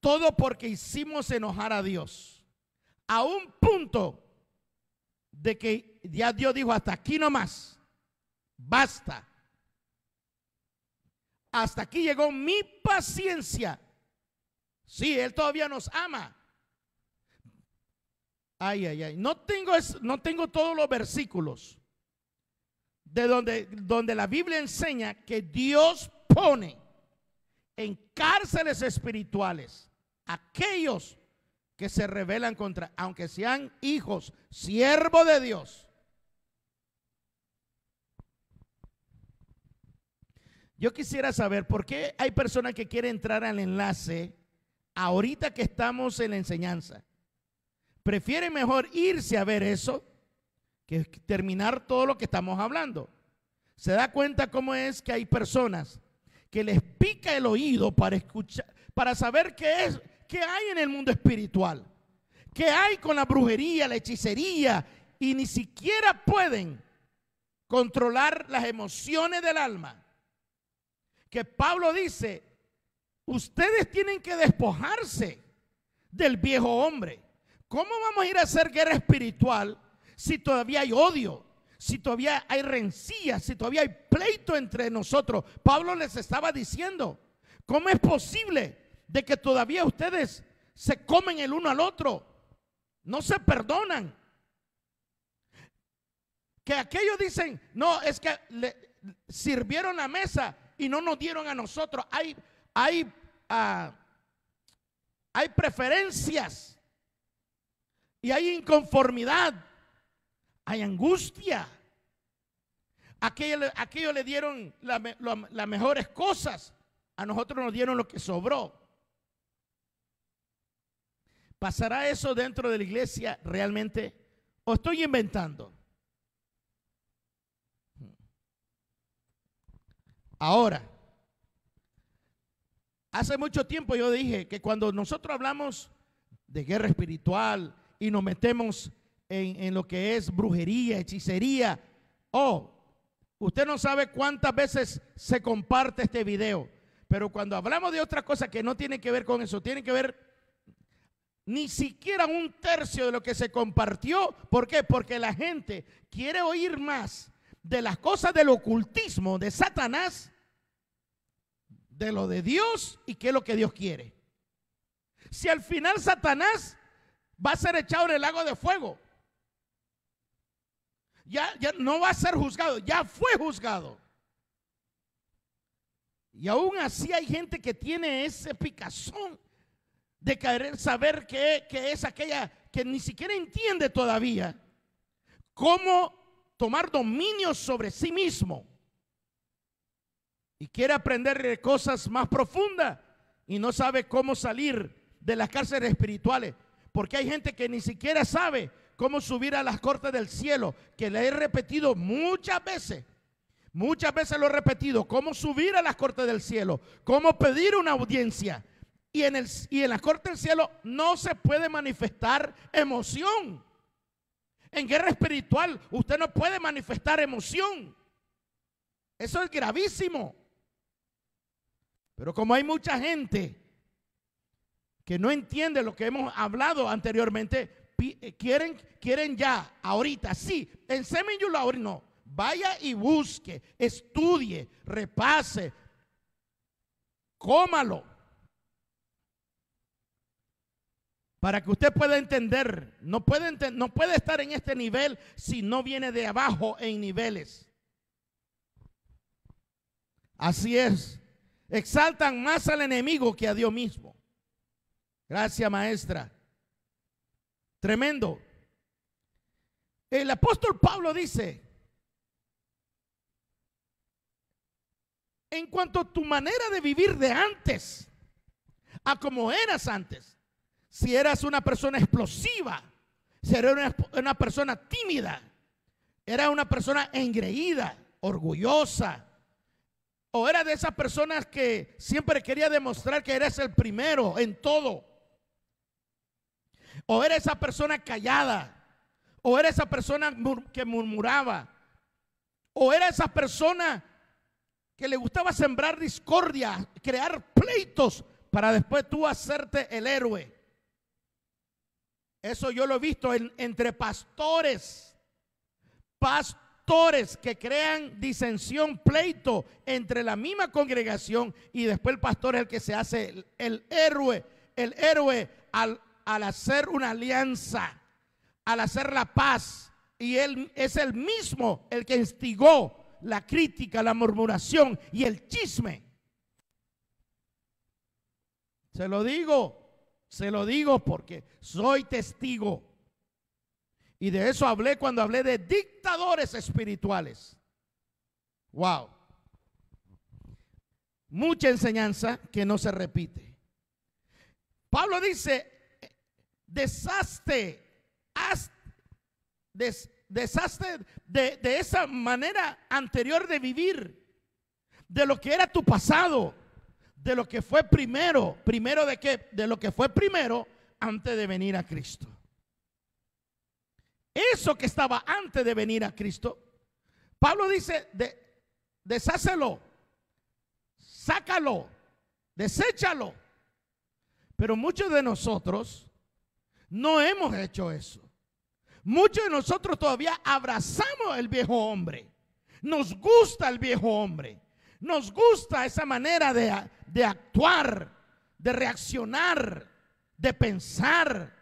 Todo porque hicimos enojar a Dios. A un punto de que ya Dios dijo, hasta aquí nomás. Basta. Hasta aquí llegó mi paciencia. Sí, Él todavía nos ama. Ay, ay, ay. No tengo, no tengo todos los versículos de donde, donde la Biblia enseña que Dios pone en cárceles espirituales aquellos que se rebelan contra, aunque sean hijos, siervos de Dios. Yo quisiera saber por qué hay personas que quieren entrar al enlace ahorita que estamos en la enseñanza. Prefiere mejor irse a ver eso que terminar todo lo que estamos hablando. Se da cuenta cómo es que hay personas que les pica el oído para escuchar, para saber qué es, qué hay en el mundo espiritual, qué hay con la brujería, la hechicería, y ni siquiera pueden controlar las emociones del alma. Que Pablo dice, ustedes tienen que despojarse del viejo hombre ¿Cómo vamos a ir a hacer guerra espiritual si todavía hay odio? Si todavía hay rencillas, si todavía hay pleito entre nosotros. Pablo les estaba diciendo, ¿cómo es posible de que todavía ustedes se comen el uno al otro? No se perdonan. Que aquellos dicen, no, es que le sirvieron la mesa y no nos dieron a nosotros. Hay, hay, ah, hay preferencias y hay inconformidad, hay angustia. Aquellos aquello le dieron las mejores cosas, a nosotros nos dieron lo que sobró. ¿Pasará eso dentro de la iglesia realmente? ¿O estoy inventando? Ahora, hace mucho tiempo yo dije que cuando nosotros hablamos de guerra espiritual, y nos metemos en, lo que es brujería, hechicería. Oh, usted no sabe cuántas veces se comparte este video. Pero cuando hablamos de otras cosas que no tienen que ver con eso, tienen que ver ni siquiera un tercio de lo que se compartió. ¿Por qué? Porque la gente quiere oír más de las cosas del ocultismo, de Satanás, de lo de Dios y qué es lo que Dios quiere. Si al final Satanás va a ser echado en el lago de fuego. Ya, ya no va a ser juzgado, ya fue juzgado. Y aún así hay gente que tiene ese picazón de querer saber que es aquella que ni siquiera entiende todavía cómo tomar dominio sobre sí mismo. Y quiere aprender cosas más profundas y no sabe cómo salir de las cárceles espirituales porque hay gente que ni siquiera sabe cómo subir a las cortes del cielo, que le he repetido muchas veces. Muchas veces lo he repetido, cómo subir a las cortes del cielo, cómo pedir una audiencia. Y en, el, y en las cortes del cielo no se puede manifestar emoción. En guerra espiritual usted no puede manifestar emoción. Eso es gravísimo. Pero como hay mucha gente que no entiende lo que hemos hablado anteriormente, eh, quieren, quieren ya, ahorita, sí, enséñenlo ahora, no. Vaya y busque, estudie, repase, cómalo. Para que usted pueda entender, no puede, no puede estar en este nivel si no viene de abajo en niveles. Así es. Exaltan más al enemigo que a Dios mismo. Gracias, maestra. Tremendo. El apóstol Pablo dice, en cuanto a tu manera de vivir de antes, a como eras antes, si eras una persona explosiva, si eras una, una persona tímida, era una persona engreída, orgullosa, o era de esas personas que siempre quería demostrar que eres el primero en todo. O era esa persona callada. O era esa persona que murmuraba. O era esa persona que le gustaba sembrar discordia, crear pleitos para después tú hacerte el héroe. Eso yo lo he visto entre pastores. Pastores que crean disensión, pleito entre la misma congregación y después el pastor es el que se hace el, el héroe, el héroe al al hacer una alianza, al hacer la paz, y él es el mismo el que instigó la crítica, la murmuración y el chisme. Se lo digo, se lo digo porque soy testigo. Y de eso hablé cuando hablé de dictadores espirituales. Wow. Mucha enseñanza que no se repite. Pablo dice, deshazte, haz, de, esa manera anterior de vivir, de lo que era tu pasado, de lo que fue primero, primero de que, de lo que fue primero antes de venir a Cristo. Eso que estaba antes de venir a Cristo, Pablo dice, de, deshácelo, sácalo, deséchalo. Pero muchos de nosotros no hemos hecho eso. Muchos de nosotros todavía abrazamos al viejo hombre. Nos gusta el viejo hombre. Nos gusta esa manera de, de actuar, de reaccionar, de pensar.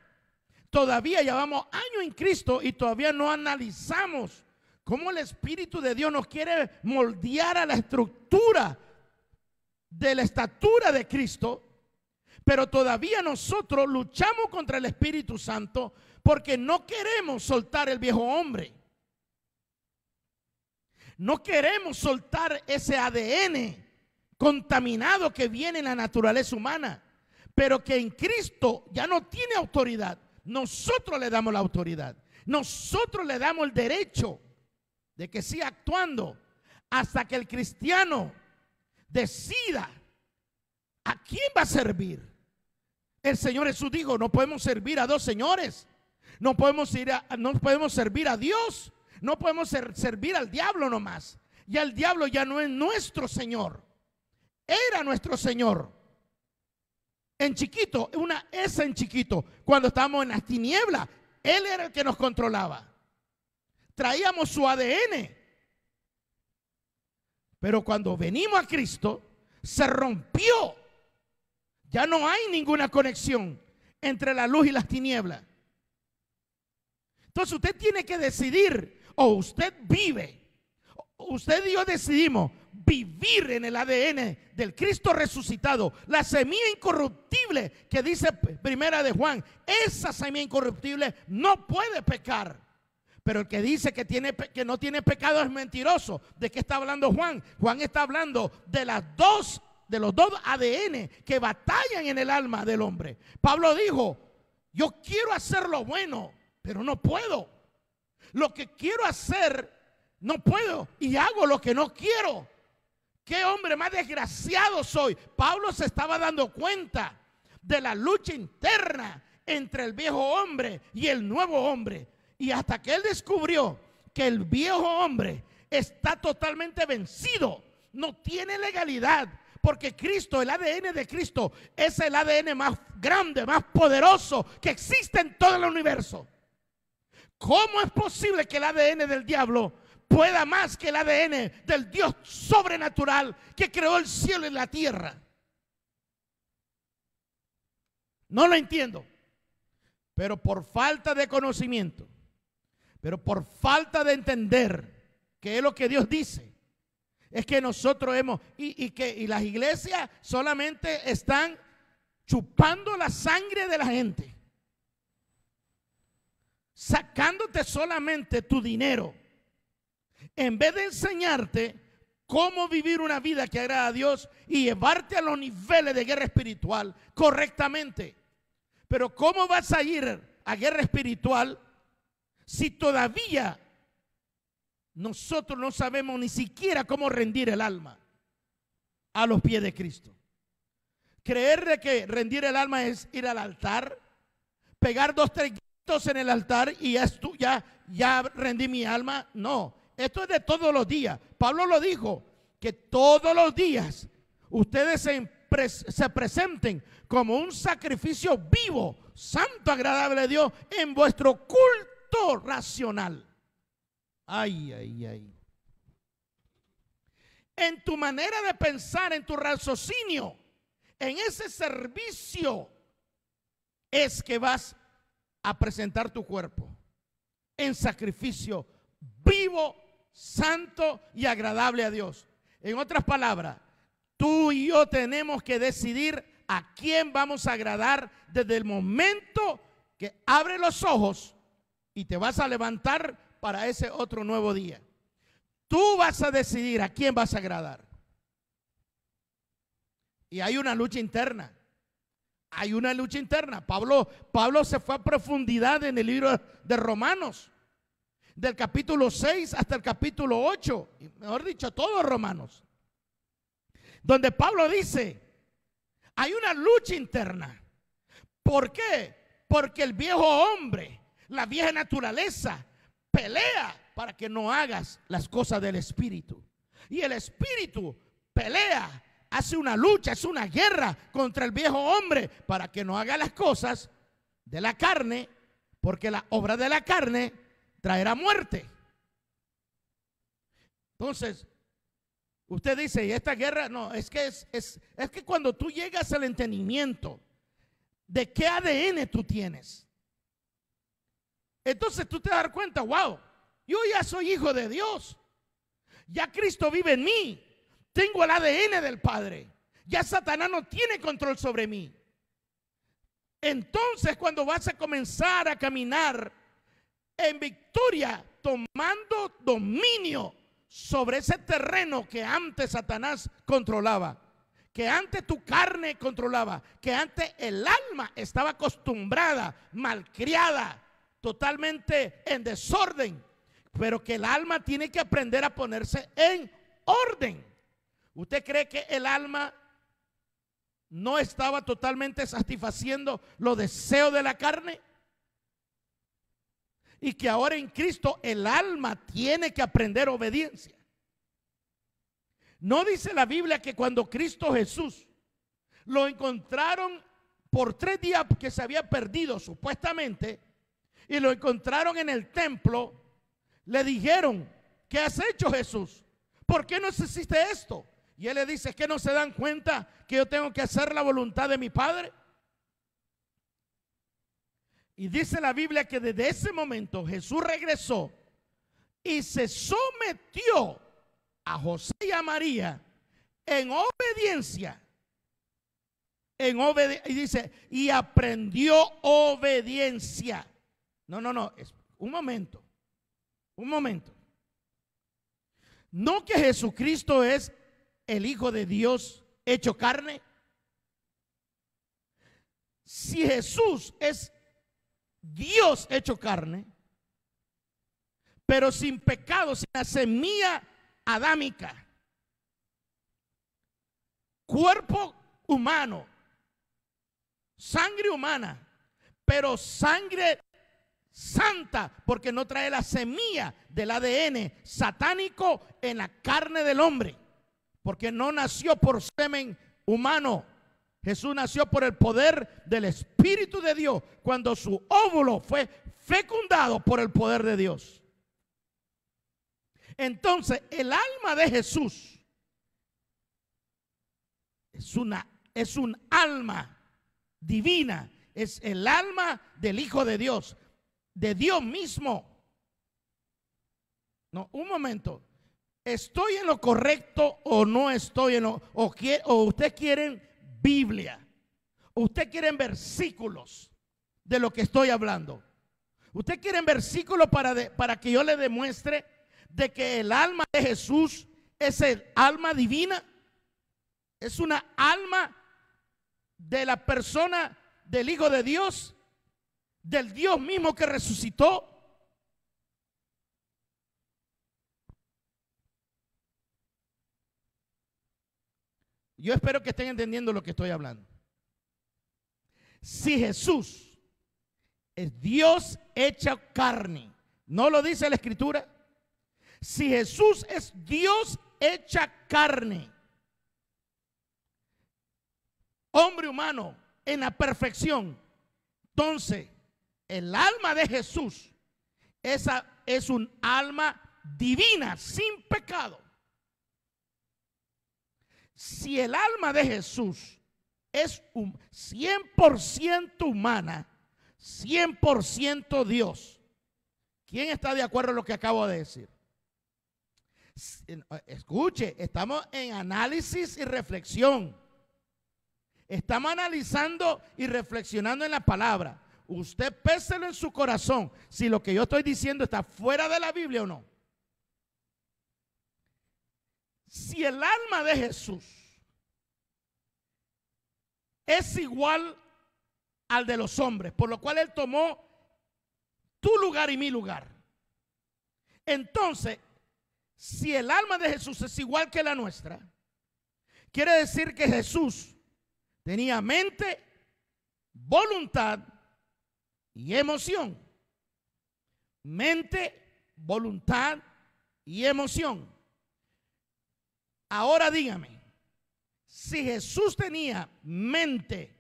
Todavía llevamos años en Cristo y todavía no analizamos cómo el Espíritu de Dios nos quiere moldear a la estructura de la estatura de Cristo pero todavía nosotros luchamos contra el Espíritu Santo porque no queremos soltar el viejo hombre. No queremos soltar ese ADN contaminado que viene en la naturaleza humana, pero que en Cristo ya no tiene autoridad. Nosotros le damos la autoridad. Nosotros le damos el derecho de que siga actuando hasta que el cristiano decida a quién va a servir. El Señor Jesús dijo, no podemos servir a dos señores. No podemos, ir a, no podemos servir a Dios. No podemos servir al diablo nomás. Y el diablo ya no es nuestro Señor. Era nuestro Señor. En chiquito, una es en chiquito. Cuando estábamos en las tinieblas, Él era el que nos controlaba. Traíamos su ADN. Pero cuando venimos a Cristo, se rompió ya no hay ninguna conexión entre la luz y las tinieblas. Entonces usted tiene que decidir, o usted vive, usted y yo decidimos vivir en el ADN del Cristo resucitado, la semilla incorruptible que dice Primera de Juan, esa semilla incorruptible no puede pecar. Pero el que dice que, tiene, que no tiene pecado es mentiroso. ¿De qué está hablando Juan? Juan está hablando de las dos de los dos ADN que batallan en el alma del hombre. Pablo dijo, yo quiero hacer lo bueno, pero no puedo. Lo que quiero hacer, no puedo. Y hago lo que no quiero. Qué hombre más desgraciado soy. Pablo se estaba dando cuenta de la lucha interna entre el viejo hombre y el nuevo hombre. Y hasta que él descubrió que el viejo hombre está totalmente vencido, no tiene legalidad, porque Cristo, el ADN de Cristo, es el ADN más grande, más poderoso que existe en todo el universo. ¿Cómo es posible que el ADN del diablo pueda más que el ADN del Dios sobrenatural que creó el cielo y la tierra? No lo entiendo. Pero por falta de conocimiento, pero por falta de entender qué es lo que Dios dice, es que nosotros hemos, y, y que y las iglesias solamente están chupando la sangre de la gente, sacándote solamente tu dinero, en vez de enseñarte cómo vivir una vida que agrada a Dios y llevarte a los niveles de guerra espiritual correctamente. Pero ¿cómo vas a ir a guerra espiritual si todavía nosotros no sabemos ni siquiera cómo rendir el alma a los pies de Cristo. Creer que rendir el alma es ir al altar, pegar dos, tres en el altar y ya, ya, ya rendí mi alma. No, esto es de todos los días. Pablo lo dijo, que todos los días ustedes se, se presenten como un sacrificio vivo, santo, agradable a Dios en vuestro culto racional. Ay, ay, ay. En tu manera de pensar, en tu raciocinio, en ese servicio es que vas a presentar tu cuerpo en sacrificio vivo, santo y agradable a Dios. En otras palabras, tú y yo tenemos que decidir a quién vamos a agradar desde el momento que abre los ojos y te vas a levantar para ese otro nuevo día. Tú vas a decidir a quién vas a agradar. Y hay una lucha interna. Hay una lucha interna. Pablo, Pablo se fue a profundidad en el libro de Romanos, del capítulo 6 hasta el capítulo 8, mejor dicho, todos Romanos, donde Pablo dice, hay una lucha interna. ¿Por qué? Porque el viejo hombre, la vieja naturaleza, pelea para que no hagas las cosas del Espíritu. Y el Espíritu pelea, hace una lucha, es una guerra contra el viejo hombre para que no haga las cosas de la carne, porque la obra de la carne traerá muerte. Entonces, usted dice, ¿y esta guerra? No, es que, es, es, es que cuando tú llegas al entendimiento de qué ADN tú tienes, entonces tú te das cuenta, wow, yo ya soy hijo de Dios. Ya Cristo vive en mí. Tengo el ADN del Padre. Ya Satanás no tiene control sobre mí. Entonces cuando vas a comenzar a caminar en victoria, tomando dominio sobre ese terreno que antes Satanás controlaba, que antes tu carne controlaba, que antes el alma estaba acostumbrada, malcriada, totalmente en desorden, pero que el alma tiene que aprender a ponerse en orden. ¿Usted cree que el alma no estaba totalmente satisfaciendo los deseos de la carne? Y que ahora en Cristo el alma tiene que aprender obediencia. No dice la Biblia que cuando Cristo Jesús lo encontraron por tres días que se había perdido supuestamente, y lo encontraron en el templo, le dijeron, ¿qué has hecho Jesús? ¿Por qué no hiciste esto? Y él le dice, ¿es que no se dan cuenta que yo tengo que hacer la voluntad de mi Padre? Y dice la Biblia que desde ese momento Jesús regresó y se sometió a José y a María en obediencia. En y dice, y aprendió obediencia. No, no, no, es un momento. Un momento. No que Jesucristo es el Hijo de Dios hecho carne. Si Jesús es Dios hecho carne, pero sin pecado, sin la semilla adámica, cuerpo humano, sangre humana, pero sangre santa porque no trae la semilla del ADN satánico en la carne del hombre. Porque no nació por semen humano. Jesús nació por el poder del Espíritu de Dios cuando su óvulo fue fecundado por el poder de Dios. Entonces, el alma de Jesús es, una, es un alma divina, es el alma del Hijo de Dios, de Dios mismo. No, un momento. ¿Estoy en lo correcto o no estoy en lo o, quiere, o usted quiere Biblia? Usted quieren versículos de lo que estoy hablando. Usted quiere versículos para, para que yo le demuestre de que el alma de Jesús es el alma divina. Es una alma de la persona del Hijo de Dios del Dios mismo que resucitó. Yo espero que estén entendiendo lo que estoy hablando. Si Jesús es Dios hecha carne, ¿no lo dice la escritura? Si Jesús es Dios hecha carne, hombre humano en la perfección, entonces el alma de Jesús esa es un alma divina, sin pecado. Si el alma de Jesús es un 100% humana, 100% Dios, ¿quién está de acuerdo en lo que acabo de decir? Eh, escuche, estamos en análisis y reflexión. Estamos analizando y reflexionando en la palabra. Usted péselo en su corazón si lo que yo estoy diciendo está fuera de la Biblia o no. Si el alma de Jesús es igual al de los hombres, por lo cual Él tomó tu lugar y mi lugar. Entonces, si el alma de Jesús es igual que la nuestra, quiere decir que Jesús tenía mente, voluntad y emoción. Mente, voluntad y emoción. Ahora dígame, si Jesús tenía mente,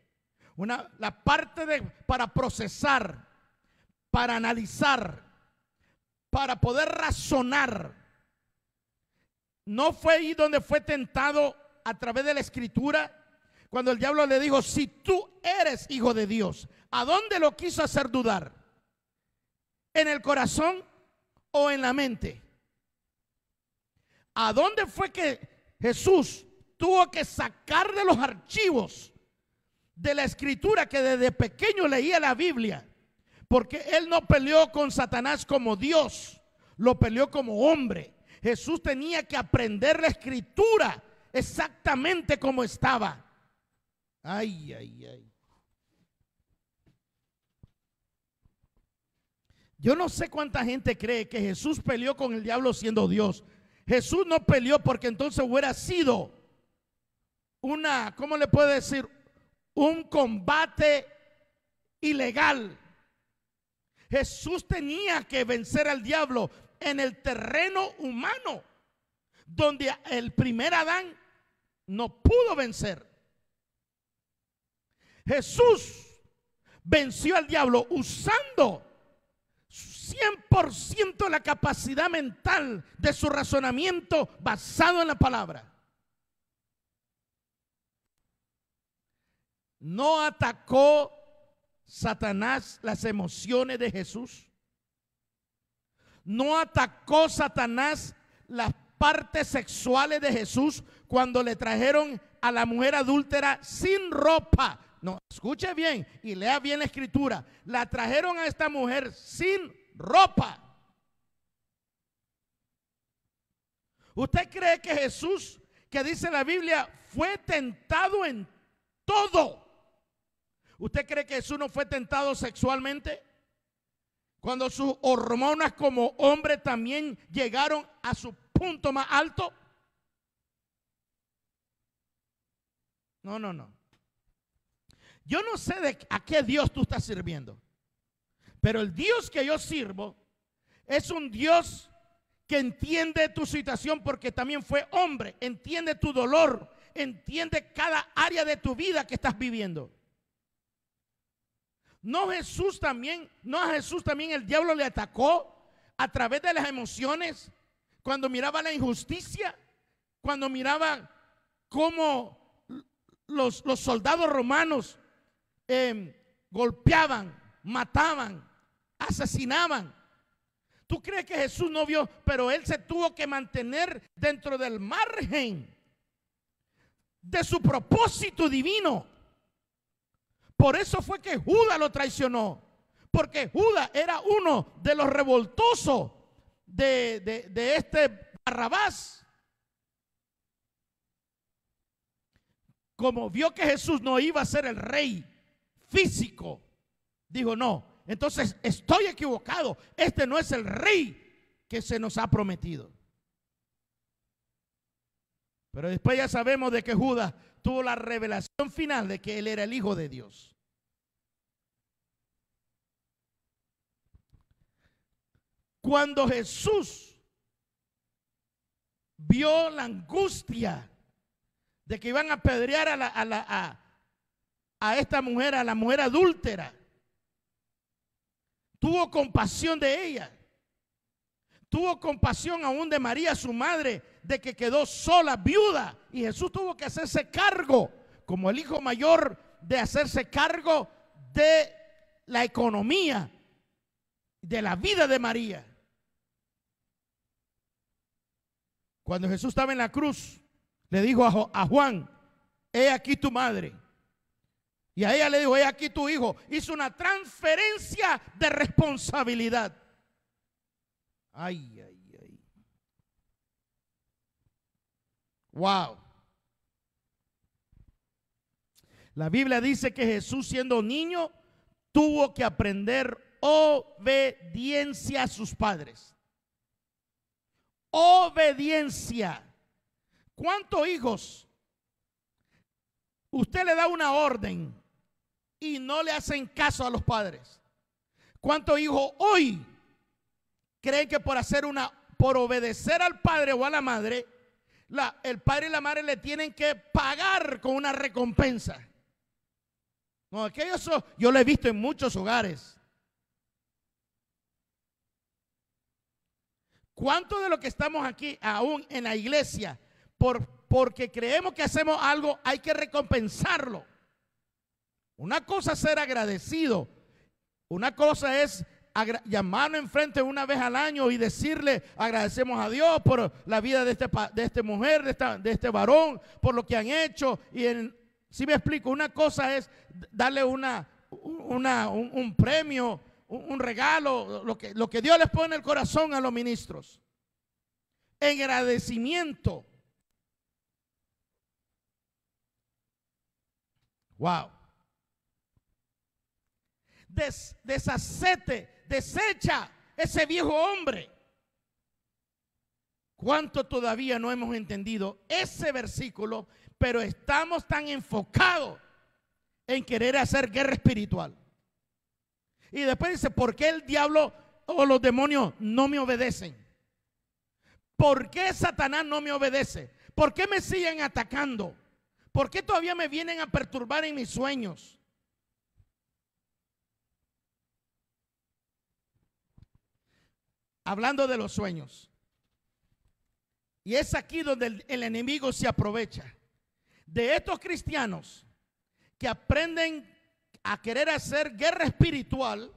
una, la parte de, para procesar, para analizar, para poder razonar, no fue ahí donde fue tentado a través de la escritura cuando el diablo le dijo, si tú eres hijo de Dios, ¿a dónde lo quiso hacer dudar? ¿En el corazón o en la mente? ¿A dónde fue que Jesús tuvo que sacar de los archivos de la escritura que desde pequeño leía la Biblia? Porque él no peleó con Satanás como Dios, lo peleó como hombre. Jesús tenía que aprender la escritura exactamente como estaba. Ay, ay, ay. Yo no sé cuánta gente cree que Jesús peleó con el diablo siendo Dios. Jesús no peleó porque entonces hubiera sido una, ¿cómo le puede decir? Un combate ilegal. Jesús tenía que vencer al diablo en el terreno humano, donde el primer Adán no pudo vencer. Jesús venció al diablo usando 100% la capacidad mental de su razonamiento basado en la palabra. No atacó Satanás las emociones de Jesús. No atacó Satanás las partes sexuales de Jesús cuando le trajeron a la mujer adúltera sin ropa, no, escuche bien y lea bien la escritura. La trajeron a esta mujer sin ropa. ¿Usted cree que Jesús, que dice la Biblia, fue tentado en todo? ¿Usted cree que Jesús no fue tentado sexualmente? Cuando sus hormonas como hombre también llegaron a su punto más alto. No, no, no. Yo no sé de a qué Dios tú estás sirviendo, pero el Dios que yo sirvo es un Dios que entiende tu situación porque también fue hombre, entiende tu dolor, entiende cada área de tu vida que estás viviendo. No Jesús también, no a Jesús también el diablo le atacó a través de las emociones, cuando miraba la injusticia, cuando miraba cómo los soldados romanos Em, golpeaban, mataban, asesinaban. ¿Tú crees que Jesús no vio? Pero él se tuvo que mantener dentro del margen de su propósito divino. Por eso fue que Judas lo traicionó. Porque Judas era uno de los revoltosos de, de este Barrabás. Como vio que Jesús no iba a ser el rey físico. Dijo, no, entonces estoy equivocado. Este no es el rey que se nos ha prometido. Pero después ya sabemos de que Judas tuvo la revelación final de que él era el Hijo de Dios. Cuando Jesús vio la angustia de que iban a apedrear a, la, a esta mujer, a la mujer adúltera. Tuvo compasión de ella. Tuvo compasión aún de María, su madre, de que quedó sola, viuda. Y Jesús tuvo que hacerse cargo, como el hijo mayor, de hacerse cargo de la economía, de la vida de María. Cuando Jesús estaba en la cruz, le dijo a, Juan, he aquí tu madre. Y a ella le dijo, he aquí tu hijo. Hizo una transferencia de responsabilidad. Ay, ay, ay. Wow. La Biblia dice que Jesús siendo niño tuvo que aprender obediencia a sus padres. Obediencia. ¿Cuántos hijos? Usted le da una orden y no le hacen caso a los padres. ¿Cuántos hijos hoy creen que por hacer una, por obedecer al padre o a la madre, el padre y la madre le tienen que pagar con una recompensa? No, aquello yo lo he visto en muchos hogares. ¿Cuántos de los que estamos aquí, aún en la iglesia, por, porque creemos que hacemos algo, hay que recompensarlo? Una cosa es ser agradecido. Una cosa es llamarnos enfrente una vez al año y decirle agradecemos a Dios por la vida de, este, de esta mujer, de, esta, este varón, por lo que han hecho. Y si me explico, una cosa es darle una, un, premio, un, regalo, lo que, lo que Dios les pone en el corazón a los ministros. En agradecimiento. Wow desacete desecha ese viejo hombre. ¿Cuánto todavía no hemos entendido ese versículo, pero estamos tan enfocados en querer hacer guerra espiritual? Y después dice, ¿por qué el diablo o los demonios no me obedecen? ¿Por qué Satanás no me obedece? ¿Por qué me siguen atacando? ¿Por qué todavía me vienen a perturbar en mis sueños? hablando de los sueños. Y es aquí donde el, enemigo se aprovecha de estos cristianos que aprenden a querer hacer guerra espiritual,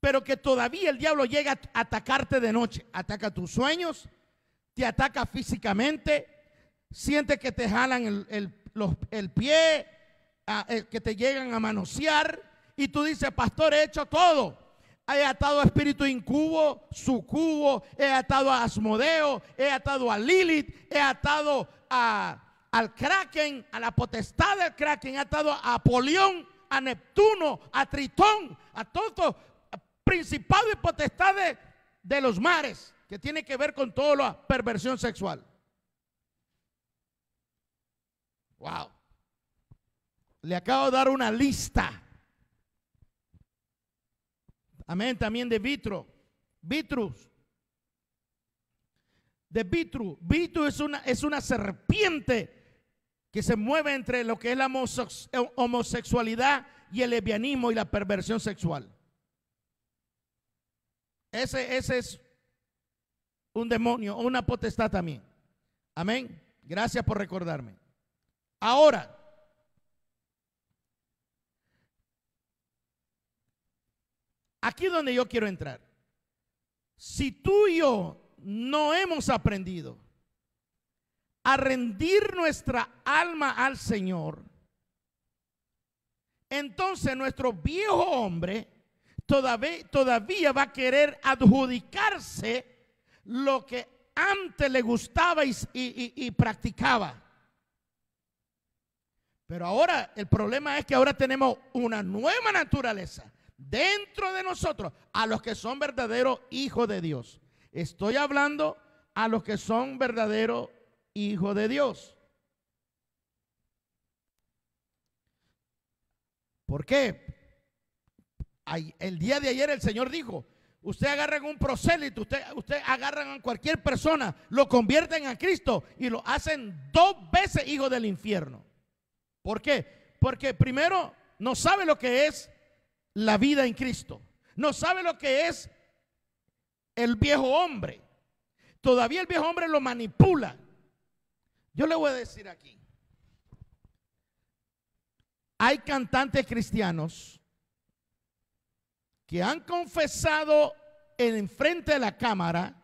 pero que todavía el diablo llega a atacarte de noche. Ataca tus sueños, te ataca físicamente, siente que te jalan el, pie, ah, eh, que te llegan a manosear, y tú dices, pastor, he hecho todo. He atado a espíritu incubo, sucubo, he atado a Asmodeo, he atado a Lilith, he atado a, al Kraken, a la potestad del Kraken, he atado a Apolión, a Neptuno, a Tritón, a todos principados y potestades de los mares, que tiene que ver con toda la perversión sexual. Wow. Le acabo de dar una lista Amén, también de vitro. Vitrus. De vitru. Vitru es una, es una serpiente que se mueve entre lo que es la homosexualidad y el lesbianismo y la perversión sexual. Ese, ese es un demonio una potestad también. Amén. Gracias por recordarme. Ahora, Aquí es donde yo quiero entrar. Si tú y yo no hemos aprendido a rendir nuestra alma al Señor, entonces nuestro viejo hombre todavía, todavía va a querer adjudicarse lo que antes le gustaba y, practicaba. Pero ahora el problema es que ahora tenemos una nueva naturaleza dentro de nosotros a los que son verdaderos hijos de Dios. Estoy hablando a los que son verdaderos hijos de Dios. ¿Por qué? El día de ayer el Señor dijo, usted agarran un prosélito, usted, usted agarran a cualquier persona, lo convierten a Cristo y lo hacen dos veces hijo del infierno. ¿Por qué? Porque primero no sabe lo que es la vida en Cristo. No sabe lo que es el viejo hombre. Todavía el viejo hombre lo manipula. Yo le voy a decir aquí. Hay cantantes cristianos que han confesado en frente de la cámara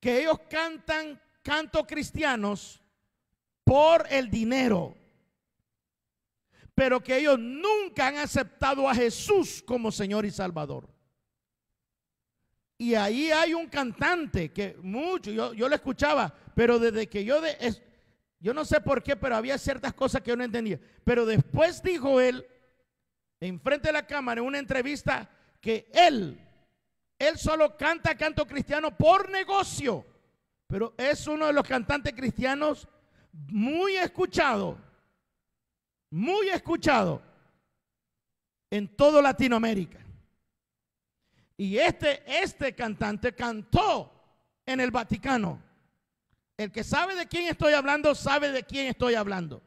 que ellos cantan cantos cristianos por el dinero pero que ellos nunca han aceptado a Jesús como Señor y Salvador. Y ahí hay un cantante que mucho, yo, yo lo escuchaba, pero desde que yo, de, yo no sé por qué, pero había ciertas cosas que yo no entendía. Pero después dijo él, enfrente de la cámara, en una entrevista, que él, él solo canta canto cristiano por negocio, pero es uno de los cantantes cristianos muy escuchado muy escuchado en toda Latinoamérica. Y este, este cantante cantó en el Vaticano. El que sabe de quién estoy hablando, sabe de quién estoy hablando.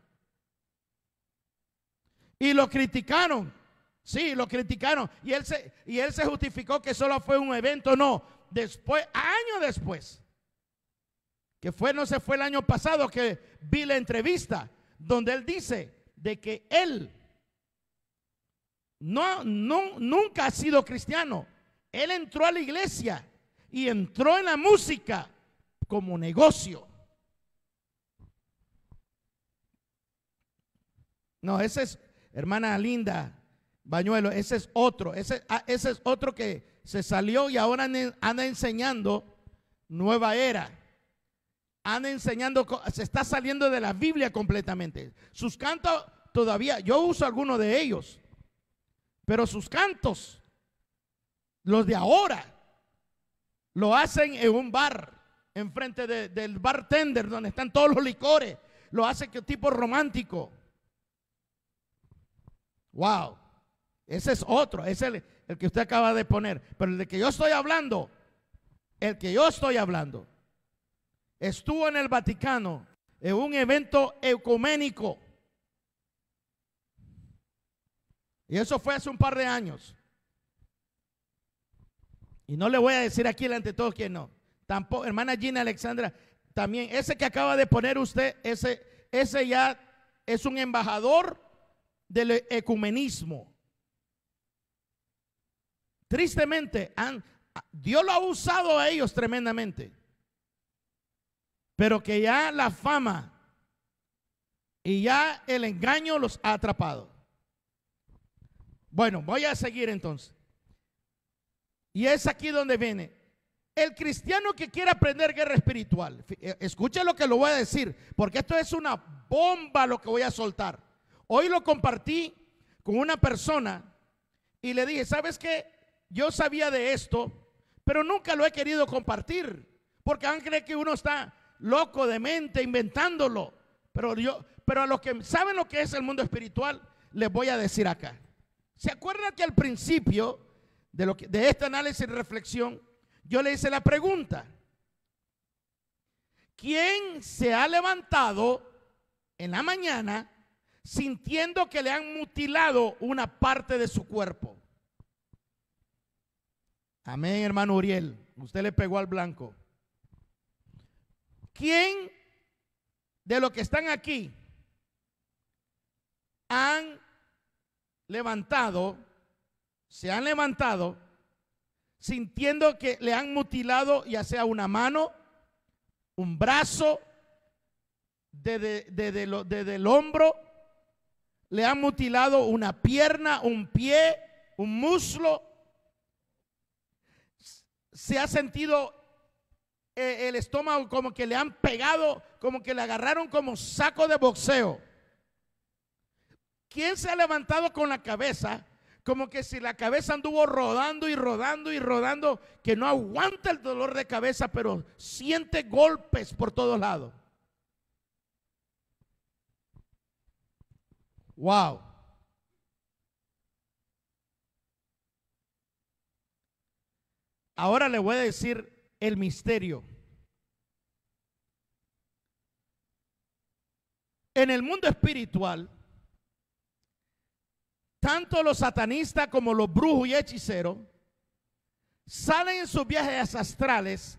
Y lo criticaron. Sí, lo criticaron. Y él se, y él se justificó que solo fue un evento. No, después, años después, que fue, no se fue el año pasado que vi la entrevista donde él dice de que él no, no, nunca ha sido cristiano. Él entró a la iglesia y entró en la música como negocio. No, ese es, hermana linda, Bañuelo, ese es otro, ese, ah, ese es otro que se salió y ahora anda enseñando nueva era. Han enseñando, se está saliendo de la Biblia completamente. Sus cantos todavía, yo uso algunos de ellos, pero sus cantos, los de ahora, lo hacen en un bar, enfrente del bartender donde están todos los licores. Lo hace que tipo romántico. Wow. Ese es otro, ese es el que usted acaba de poner. Pero el de que yo estoy hablando, el que yo estoy hablando, estuvo en el Vaticano en un evento ecuménico. Y eso fue hace un par de años. Y no le voy a decir aquí delante de todos quién no. Tampoco, hermana Gina Alexandra, también ese que acaba de poner usted, ese, ese ya es un embajador del ecumenismo. Tristemente, han, Dios lo ha usado a ellos tremendamente pero que ya la fama y ya el engaño los ha atrapado. Bueno, voy a seguir entonces. Y es aquí donde viene. El cristiano que quiere aprender guerra espiritual, eh, escucha lo que lo voy a decir, porque esto es una bomba lo que voy a soltar. Hoy lo compartí con una persona y le dije, ¿sabes qué? Yo sabía de esto, pero nunca lo he querido compartir, porque han cree que uno está loco de mente inventándolo. Pero, yo, pero a los que saben lo que es el mundo espiritual, les voy a decir acá. ¿Se acuerdan que al principio de, lo de este análisis y reflexión, yo le hice la pregunta? ¿Quién se ha levantado en la mañana sintiendo que le han mutilado una parte de su cuerpo? Amén, hermano Uriel. Usted le pegó al blanco. ¿Quién de los que están aquí han levantado, se han levantado sintiendo que le han mutilado ya sea una mano, un brazo, desde, el hombro, le han mutilado una pierna, un pie, un muslo, se ha sentido eh, el estómago como que le han pegado, como que le agarraron como saco de boxeo. ¿Quién se ha levantado con la cabeza? Como que si la cabeza anduvo rodando y rodando y rodando, que no aguanta el dolor de cabeza, pero siente golpes por todos lados. Wow. Ahora le voy a decir el misterio. En el mundo espiritual, tanto los satanistas como los brujos y hechiceros salen en sus viajes astrales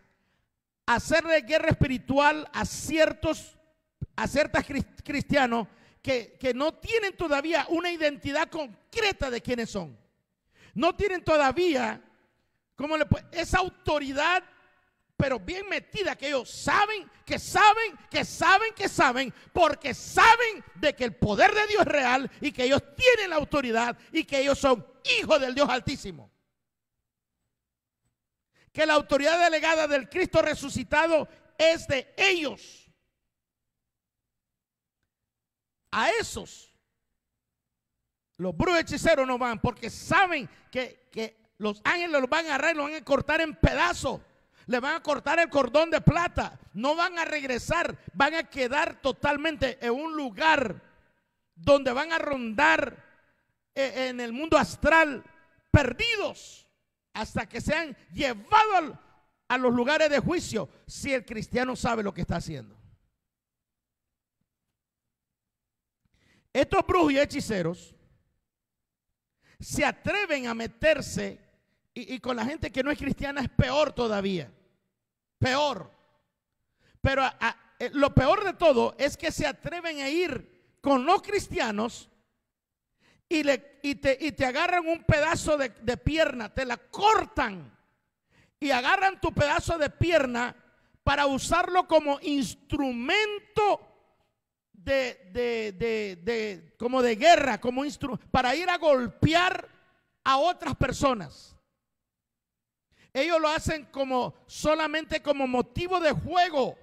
a hacerle guerra espiritual a ciertos a cristianos que, no tienen todavía una identidad concreta de quiénes son. No tienen todavía Esa autoridad pero bien metida que ellos saben, que saben, que saben, que saben, porque saben de que el poder de Dios es real y que ellos tienen la autoridad y que ellos son hijos del Dios altísimo. Que la autoridad delegada del Cristo resucitado es de ellos. A esos, los brujos hechiceros no van porque saben que, los ángeles los van a agarrar los van a cortar en pedazos le van a cortar el cordón de plata, no van a regresar, van a quedar totalmente en un lugar donde van a rondar eh, en el mundo astral perdidos hasta que sean llevados a los lugares de juicio si el cristiano sabe lo que está haciendo. Estos brujos y hechiceros se atreven a meterse y, y, con la gente que no es cristiana es peor todavía peor. Pero eh, lo peor de todo es que se atreven a ir con los cristianos y, le, te, agarran un pedazo de, pierna, te la cortan y agarran tu pedazo de pierna para usarlo como instrumento de, como de guerra, como para ir a golpear a otras personas. Ellos lo hacen como solamente como motivo de juego,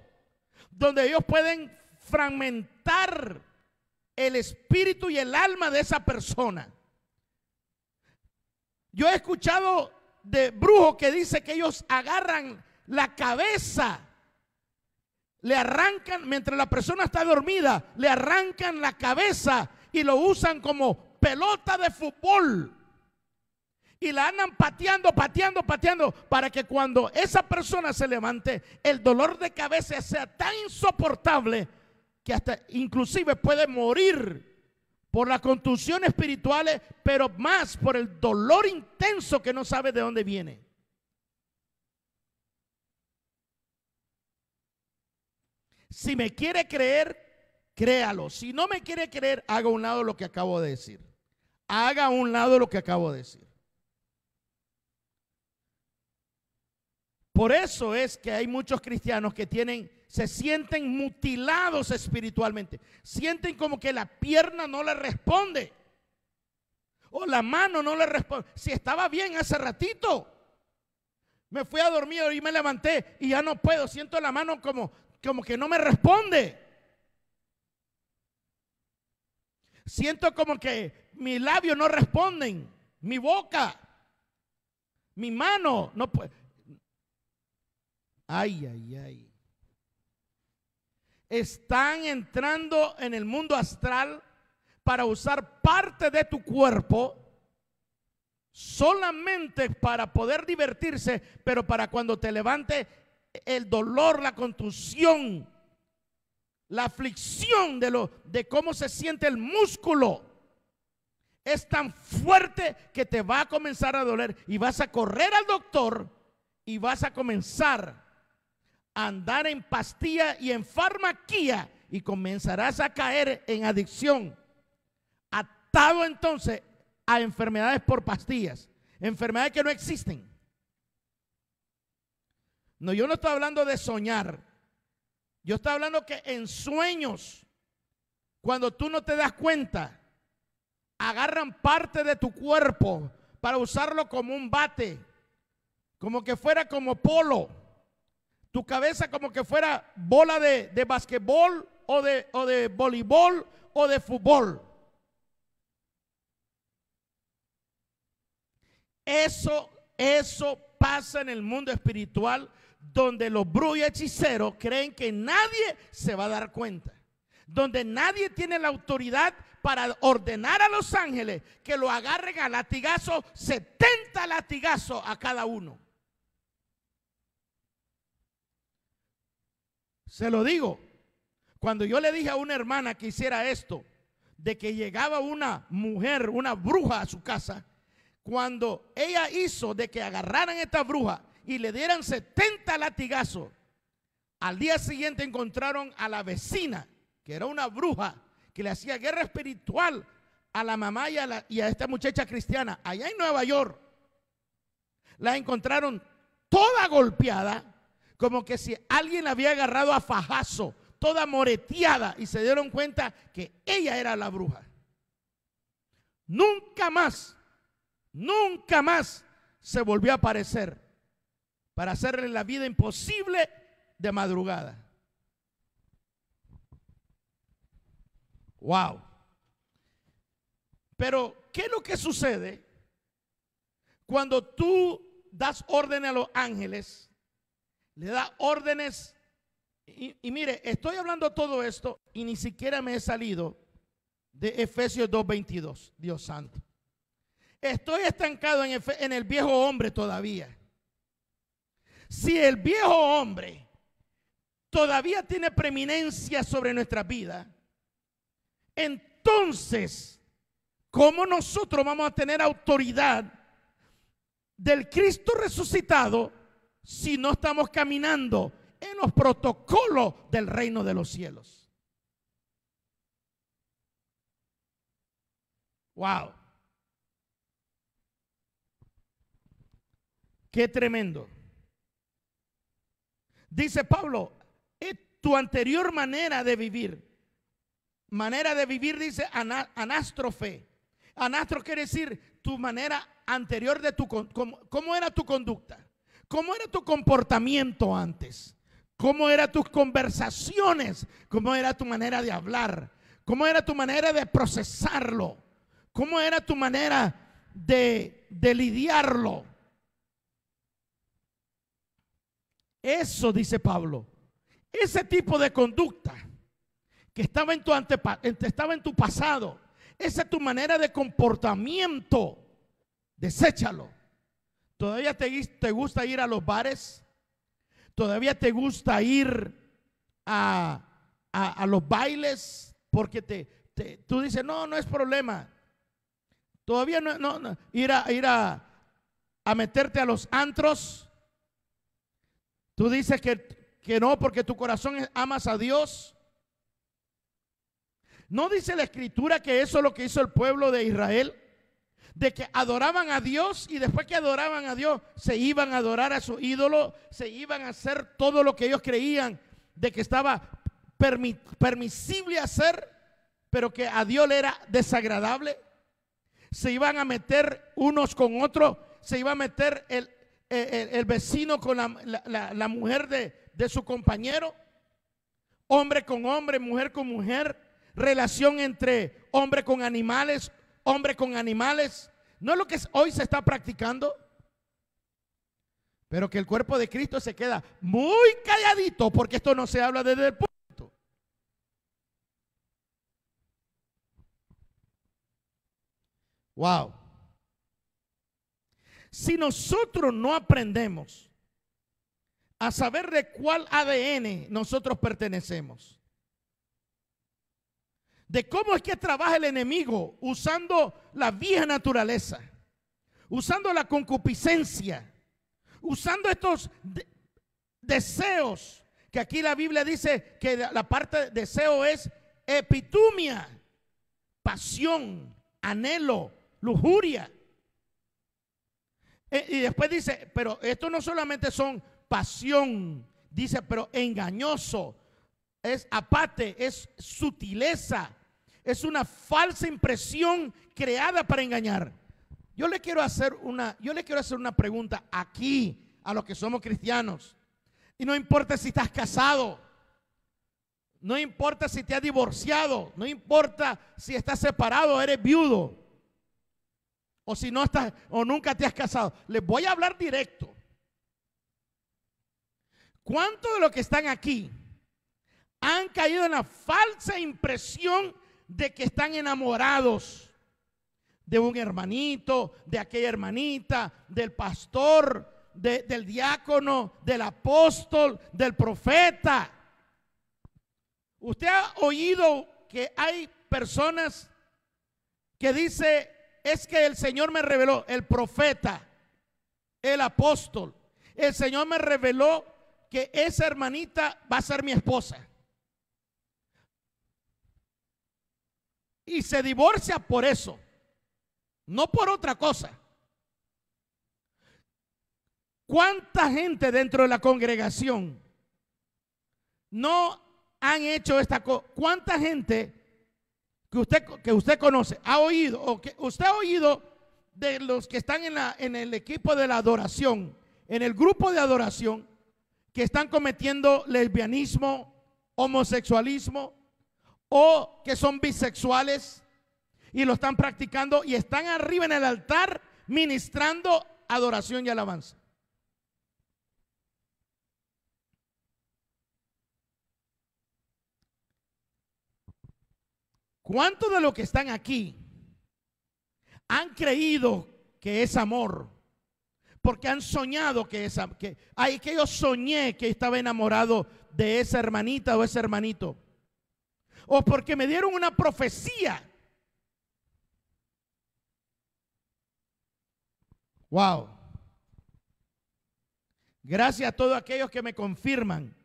donde ellos pueden fragmentar el espíritu y el alma de esa persona. Yo he escuchado de brujos que dice que ellos agarran la cabeza, le arrancan, mientras la persona está dormida, le arrancan la cabeza y lo usan como pelota de fútbol y la andan pateando, pateando, pateando, para que cuando esa persona se levante, el dolor de cabeza sea tan insoportable que hasta inclusive puede morir por las contusiones espirituales, pero más por el dolor intenso que no sabe de dónde viene. Si me quiere creer, créalo. Si no me quiere creer, haga a un lado lo que acabo de decir. Haga un lado lo que acabo de decir. Por eso es que hay muchos cristianos que tienen, se sienten mutilados espiritualmente. Sienten como que la pierna no le responde. O la mano no le responde. Si estaba bien hace ratito. Me fui a dormir y me levanté y ya no puedo. Siento la mano como, como que no me responde. Siento como que mis labios no responden. Mi boca. Mi mano no puede. Ay, ay, ay. Están entrando en el mundo astral para usar parte de tu cuerpo solamente para poder divertirse, pero para cuando te levante el dolor, la contusión, la aflicción de lo de cómo se siente el músculo es tan fuerte que te va a comenzar a doler y vas a correr al doctor y vas a comenzar andar en pastilla y en farmaquía y comenzarás a caer en adicción. Atado entonces a enfermedades por pastillas, enfermedades que no existen. No, yo no estoy hablando de soñar. Yo estoy hablando que en sueños, cuando tú no te das cuenta, agarran parte de tu cuerpo para usarlo como un bate, como que fuera como polo tu cabeza como que fuera bola de, de basquetbol o de, o de voleibol o de fútbol. Eso, eso pasa en el mundo espiritual donde los brujos y hechiceros creen que nadie se va a dar cuenta. Donde nadie tiene la autoridad para ordenar a los ángeles que lo agarren a latigazo, 70 latigazos a cada uno. Se lo digo. Cuando yo le dije a una hermana que hiciera esto, de que llegaba una mujer, una bruja a su casa, cuando ella hizo de que agarraran a esta bruja y le dieran 70 latigazos, al día siguiente encontraron a la vecina, que era una bruja, que le hacía guerra espiritual a la mamá y a, y a esta muchacha cristiana, allá en Nueva York. La encontraron toda golpeada, como que si alguien la había agarrado a fajazo, toda moreteada, y se dieron cuenta que ella era la bruja. Nunca más, nunca más se volvió a aparecer para hacerle la vida imposible de madrugada. Wow. Pero, ¿qué es lo que sucede cuando tú das orden a los ángeles le da órdenes. Y, mire, estoy hablando todo esto y ni siquiera me he salido de Efesios 2.22, Dios santo. Estoy estancado en, en el viejo hombre todavía. Si el viejo hombre todavía tiene preeminencia sobre nuestra vida, entonces, ¿cómo nosotros vamos a tener autoridad del Cristo resucitado si no estamos caminando en los protocolos del reino de los cielos. Wow. Qué tremendo. Dice Pablo, tu anterior manera de vivir. Manera de vivir dice anástrofe. Anastro quiere decir tu manera anterior de tu... como cómo era tu conducta? ¿Cómo era tu comportamiento antes? ¿Cómo eran tus conversaciones? ¿Cómo era tu manera de hablar? ¿Cómo era tu manera de procesarlo? ¿Cómo era tu manera de, lidiarlo? Eso dice Pablo. Ese tipo de conducta que estaba en tu, estaba en tu pasado, esa es tu manera de comportamiento, deséchalo. ¿Todavía te, gusta ir a los bares? ¿Todavía te gusta ir a, los bailes? Porque te, tú dices, no, no es problema. Todavía no, no, ir, a, ir a, meterte a los antros. Tú dices que, que no porque tu corazón amas a Dios. ¿No dice la escritura que eso es lo que hizo el pueblo de Israel? de que adoraban a Dios y después que adoraban a Dios se iban a adorar a su ídolo, se iban a hacer todo lo que ellos creían de que estaba permisible hacer, pero que a Dios le era desagradable. Se iban a meter unos con otros, se iba a meter el, e-, e-, vecino con la, mujer de, de su compañero, hombre con hombre, mujer con mujer, relación entre hombre con animales, hombre con animales. ¿No es lo que hoy se está practicando? Pero que el cuerpo de Cristo se queda muy calladito porque esto no se habla desde el punto. Wow. Si nosotros no aprendemos a saber de cuál ADN nosotros pertenecemos, de cómo es que trabaja el enemigo usando la vieja naturaleza, usando la concupiscencia, usando estos deseos, que aquí la Biblia dice que la parte de deseo es epitumia, pasión, anhelo, lujuria. Eh, y después dice, pero esto no solamente son pasión, dice, pero engañoso, es apate, es sutileza, es una falsa impresión creada para engañar. Yo le quiero hacer una, yo le quiero hacer una pregunta aquí a los que somos cristianos. Y no importa si estás casado, no importa si te has divorciado, no importa si estás separado, eres viudo, o si no estás, o nunca te has casado. Les voy a hablar directo. ¿Cuánto de los que están aquí han caído en la falsa impresión de que están enamorados de un hermanito, de aquella hermanita, del pastor, del diácono, del apóstol, del profeta. Usted ha oído que hay personas que dice, es que el Señor me reveló, el profeta, el apóstol, el Señor me reveló que esa hermanita va a ser mi esposa. y se divorcia por eso, no por otra cosa. ¿Cuánta gente dentro de la congregación no han hecho esta cosa? ¿Cuánta gente que usted, que usted conoce ha oído o que usted ha oído de los que están en, la, en el equipo de la adoración, en el grupo de adoración, que están cometiendo lesbianismo, homosexualismo, que son bisexuales y lo están practicando y están arriba en el altar ministrando adoración y alabanza. ¿Cuántos de los que están aquí han creído que es amor? Porque han soñado que es que, ay, que yo soñé que estaba enamorado de esa hermanita o ese hermanito o porque me dieron una profecía. Wow. Gracias a todos aquellos que me confirman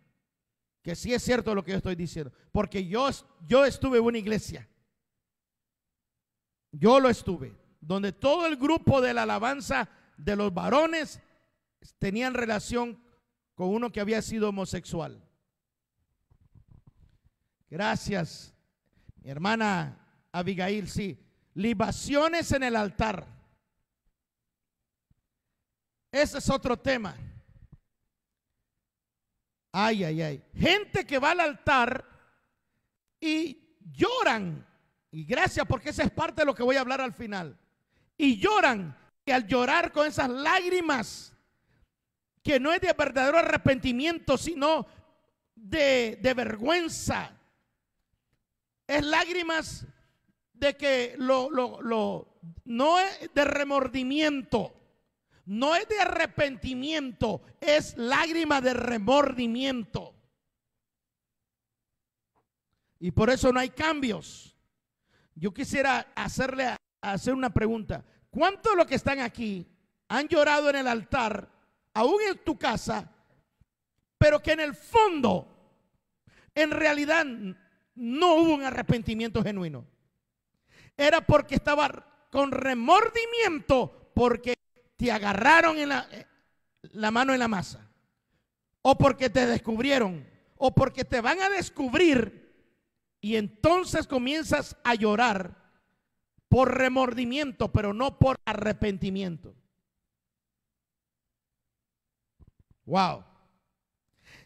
que sí es cierto lo que yo estoy diciendo. Porque yo, yo estuve en una iglesia. Yo lo estuve. Donde todo el grupo de la alabanza de los varones tenían relación con uno que había sido homosexual. Gracias. Mi hermana Abigail, sí. Libaciones en el altar. Ese es otro tema. Ay, ay, ay. Gente que va al altar y lloran. Y gracias porque esa es parte de lo que voy a hablar al final. Y lloran. Y al llorar con esas lágrimas, que no es de verdadero arrepentimiento, sino de, de vergüenza, es lágrimas de que lo, no es de remordimiento, no es de arrepentimiento, es lágrima de remordimiento. Y por eso no hay cambios. Yo quisiera hacerle hacer una pregunta. ¿Cuántos de los que están aquí han llorado en el altar, aún en tu casa, pero que en el fondo, en realidad no hubo un arrepentimiento genuino. Era porque estaba con remordimiento porque te agarraron en eh, la, mano en la masa. O porque te descubrieron. O porque te van a descubrir. Y entonces comienzas a llorar por remordimiento, pero no por arrepentimiento. Wow.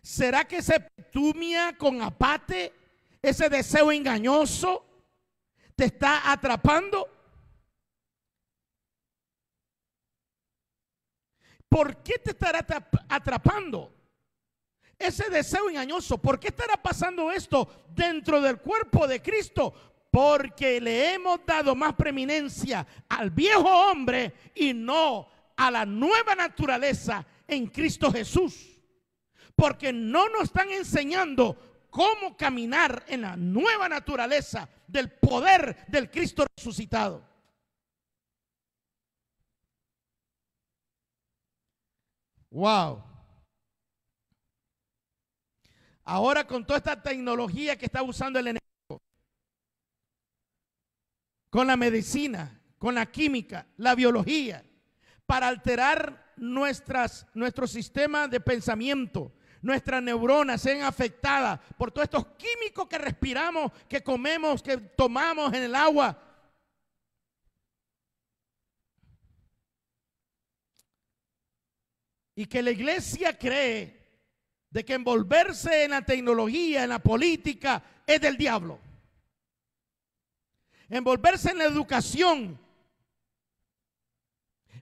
¿Será que se petumia con apate ese deseo engañoso te está atrapando? ¿Por qué te estará atrapando ese deseo engañoso? ¿Por qué estará pasando esto dentro del cuerpo de Cristo? Porque le hemos dado más preeminencia al viejo hombre y no a la nueva naturaleza en Cristo Jesús. Porque no nos están enseñando cómo caminar en la nueva naturaleza del poder del Cristo resucitado. Wow. Ahora con toda esta tecnología que está usando el enemigo, con la medicina, con la química, la biología, para alterar nuestras, nuestro sistema de pensamiento, nuestras neuronas sean afectadas por todos estos químicos que respiramos, que comemos, que tomamos en el agua. Y que la iglesia cree de que envolverse en la tecnología, en la política, es del diablo. Envolverse en la educación,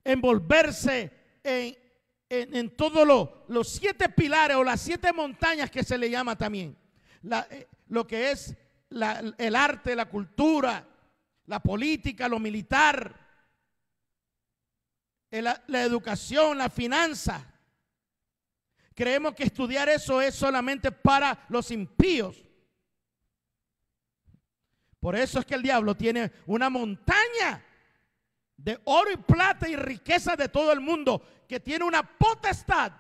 envolverse en, en, todos los siete pilares o las siete montañas que se le llama también. Eh, lo que es el arte, la cultura, la política, lo militar, la educación, la finanza. Creemos que estudiar eso es solamente para los impíos. Por eso es que el diablo tiene una montaña de oro y plata y riqueza de todo el mundo que tiene una potestad.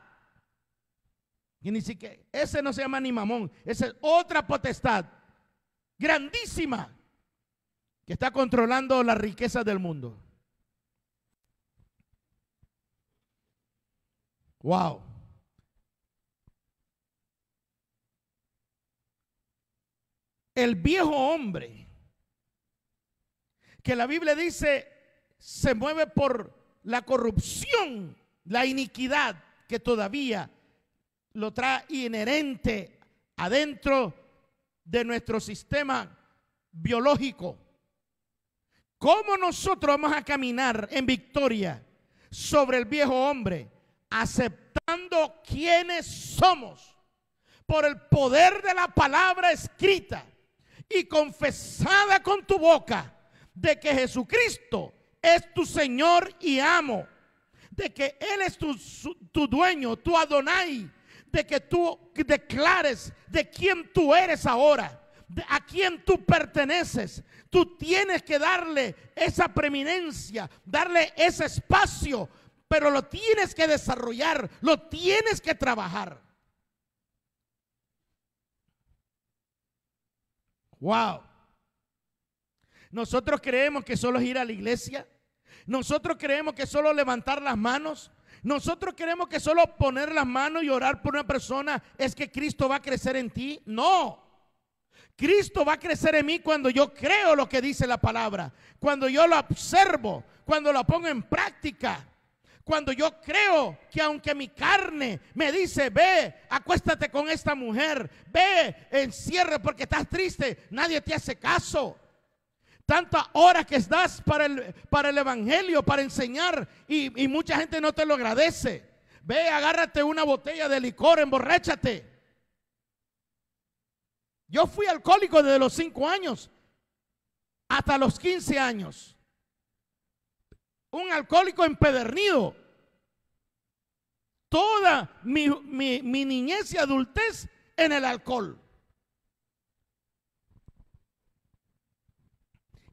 Y ni siquiera, ese no se llama ni mamón, esa es otra potestad grandísima que está controlando las riquezas del mundo. Wow. El viejo hombre, que la Biblia dice se mueve por la corrupción la iniquidad que todavía lo trae inherente adentro de nuestro sistema biológico. ¿Cómo nosotros vamos a caminar en victoria sobre el viejo hombre? Aceptando quienes somos por el poder de la palabra escrita y confesada con tu boca de que Jesucristo es tu Señor y amo de que Él es tu, dueño, tu Adonai, de que tú declares de quién tú eres ahora a quién tú perteneces. Tú tienes que darle esa preeminencia, darle ese espacio, pero lo tienes que desarrollar, lo tienes que trabajar. Wow. Nosotros creemos que solo es ir a la iglesia, nosotros creemos que solo levantar las manos, nosotros creemos que solo poner las manos y orar por una persona es que Cristo va a crecer en ti. No. Cristo va a crecer en mí cuando yo creo lo que dice la palabra, cuando yo lo observo, cuando lo pongo en práctica. Cuando yo creo que aunque mi carne me dice, ve, acuéstate con esta mujer, ve, encierre porque estás triste, nadie te hace caso. Tanta horas que das para el, para el Evangelio, para enseñar, y, mucha gente no te lo agradece. Ve, agárrate una botella de licor, emborréchate. Yo fui alcohólico desde los 5 años hasta los 15 años. Un alcohólico empedernido. Toda mi niñez y adultez en el alcohol.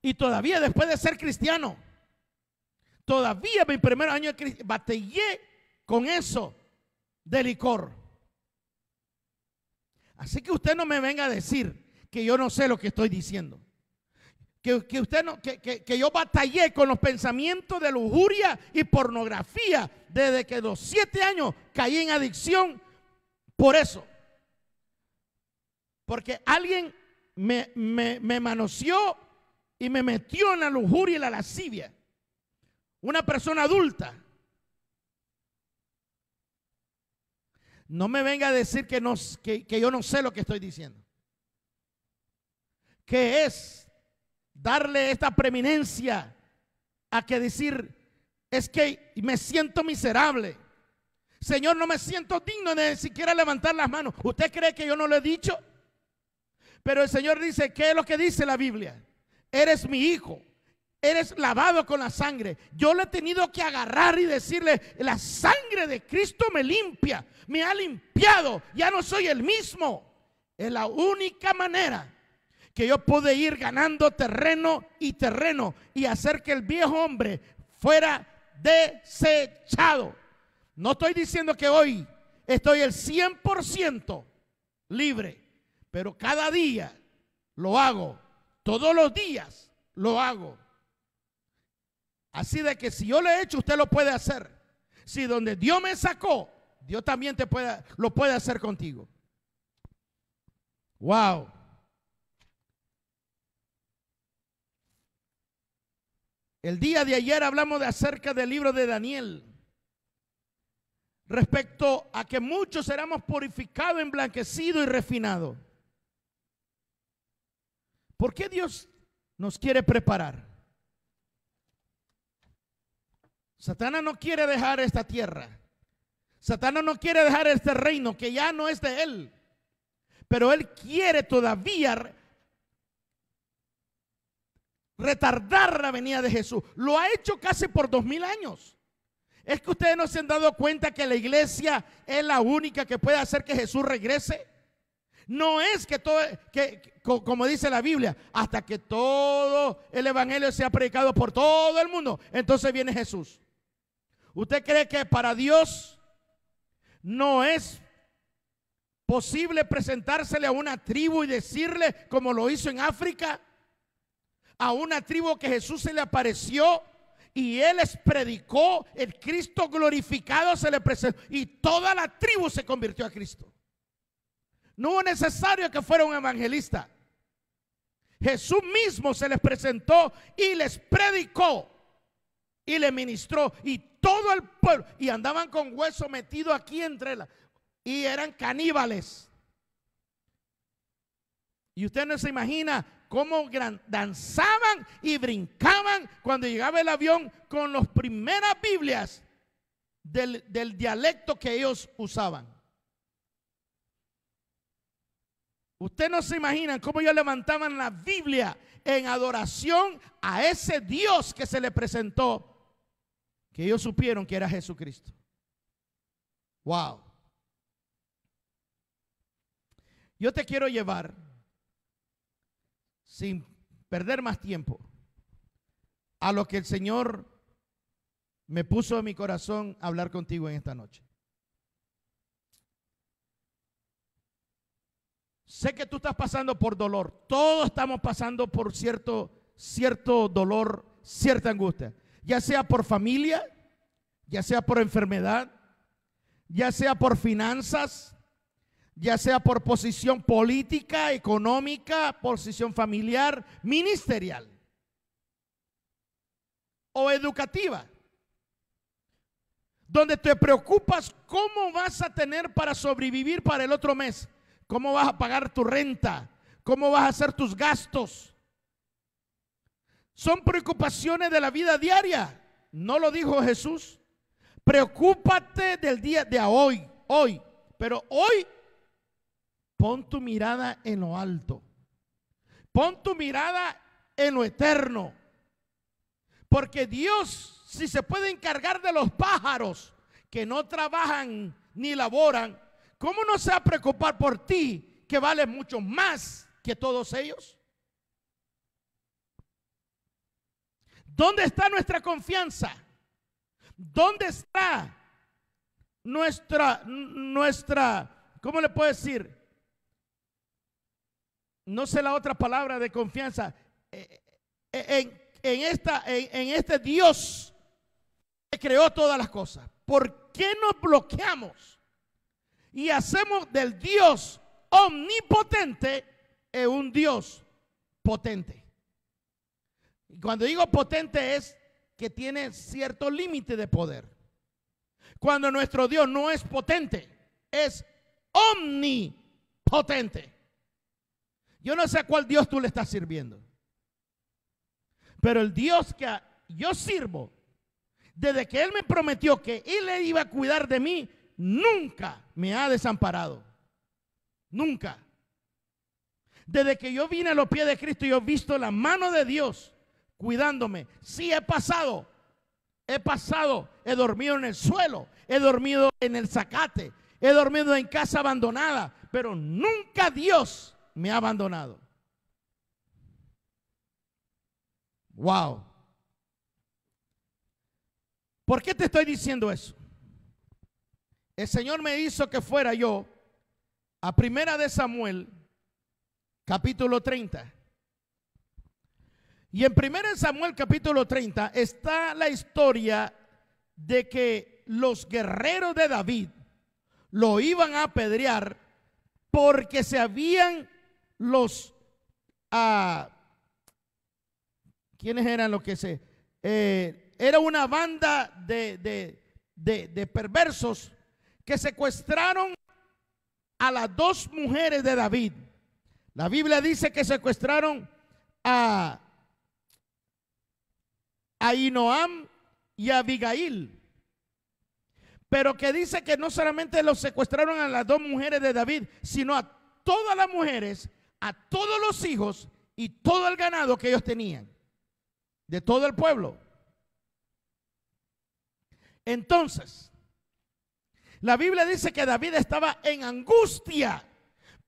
Y todavía después de ser cristiano, todavía mi primer año de batallé con eso de licor. Así que usted no me venga a decir que yo no sé lo que estoy diciendo. Que, usted no, que, yo batallé con los pensamientos de lujuria y pornografía desde que dos, siete años caí en adicción por eso. Porque alguien me, me, me manoseó y me metió en la lujuria y la lascivia. Una persona adulta. No me venga a decir que, que, yo no sé lo que estoy diciendo. Que es darle esta preeminencia a que decir, es que me siento miserable. Señor, no me siento digno de siquiera levantar las manos. ¿Usted cree que yo no lo he dicho? Pero el Señor dice, ¿qué es lo que dice la Biblia? eres mi hijo, eres lavado con la sangre. Yo le he tenido que agarrar y decirle, la sangre de Cristo me limpia, me ha limpiado, ya no soy el mismo. Es la única manera que yo pude ir ganando terreno y terreno y hacer que el viejo hombre fuera desechado. No estoy diciendo que hoy estoy el 100% libre, pero cada día lo hago todos los días lo hago. Así de que si yo le he hecho, usted lo puede hacer. Si donde Dios me sacó, Dios también te pueda lo puede hacer contigo. Wow. El día de ayer hablamos de acerca del libro de Daniel. Respecto a que muchos seramos purificados, emblanquecidos y refinados. ¿Por qué Dios nos quiere preparar? Satanás no quiere dejar esta tierra. Satanás no quiere dejar este reino que ya no es de él. Pero él quiere todavía retardar la venida de Jesús. Lo ha hecho casi por dos mil años. Es que ustedes no se han dado cuenta que la iglesia es la única que puede hacer que Jesús regrese. No es que todo, que, como dice la Biblia, hasta que todo el Evangelio sea predicado por todo el mundo, entonces viene Jesús. ¿Usted cree que para Dios no es posible presentársele a una tribu y decirle, como lo hizo en África, a una tribu que Jesús se le apareció? y él les predicó, el Cristo glorificado se le presentó y toda la tribu se convirtió a Cristo. No hubo necesario que fuera un evangelista. Jesús mismo se les presentó y les predicó y les ministró y todo el pueblo y andaban con hueso metido aquí entre las y eran caníbales. Y usted no se imagina cómo danzaban y brincaban cuando llegaba el avión con las primeras Biblias del dialecto que ellos usaban. Ustedes no se imaginan cómo ellos levantaban la Biblia en adoración a ese Dios que se le presentó, que ellos supieron que era Jesucristo. Wow. Yo te quiero llevar, sin perder más tiempo, a lo que el Señor me puso en mi corazón hablar contigo en esta noche. Sé que tú estás pasando por dolor. Todos estamos pasando por cierto, cierto dolor, cierta angustia. Ya sea por familia, ya sea por enfermedad, ya sea por finanzas, ya sea por posición política, económica, posición familiar, ministerial o educativa. Donde te preocupas cómo vas a tener para sobrevivir para el otro mes ¿Cómo vas a pagar tu renta? ¿Cómo vas a hacer tus gastos? Son preocupaciones de la vida diaria. No lo dijo Jesús. Preocúpate del día de hoy, hoy. Pero hoy pon tu mirada en lo alto. Pon tu mirada en lo eterno. Porque Dios, si se puede encargar de los pájaros que no trabajan ni laboran, ¿cómo no se va a preocupar por ti que vale mucho más que todos ellos? ¿Dónde está nuestra confianza? ¿Dónde está nuestra, nuestra, ¿cómo le puedo decir? No sé la otra palabra de confianza. Eh, eh, en, esta, en este Dios que creó todas las cosas. ¿Por qué nos bloqueamos? y hacemos del Dios omnipotente eh, un Dios potente. Y cuando digo potente es que tiene cierto límite de poder. Cuando nuestro Dios no es potente, es omnipotente. Yo no sé a cuál Dios tú le estás sirviendo. Pero el Dios que yo sirvo, desde que Él me prometió que Él le iba a cuidar de mí, nunca me ha desamparado. Nunca. Desde que yo vine a los pies de Cristo, yo he visto la mano de Dios cuidándome. Sí, he pasado. He pasado. He dormido en el suelo. He dormido en el zacate. He dormido en casa abandonada. Pero nunca Dios me ha abandonado. Wow. ¿Por qué te estoy diciendo eso? el Señor me hizo que fuera yo a Primera de Samuel, capítulo 30. Y en Primera de Samuel, capítulo 30, está la historia de que los guerreros de David lo iban a apedrear porque se habían los... Ah, ¿Quiénes eran los que se...? Eh, era una banda de perversos que secuestraron a las dos mujeres de David. La Biblia dice que secuestraron a, a Inoam y a Abigail. Pero que dice que no solamente los secuestraron a las dos mujeres de David, sino a todas las mujeres, a todos los hijos y todo el ganado que ellos tenían, de todo el pueblo. Entonces, la Biblia dice que David estaba en angustia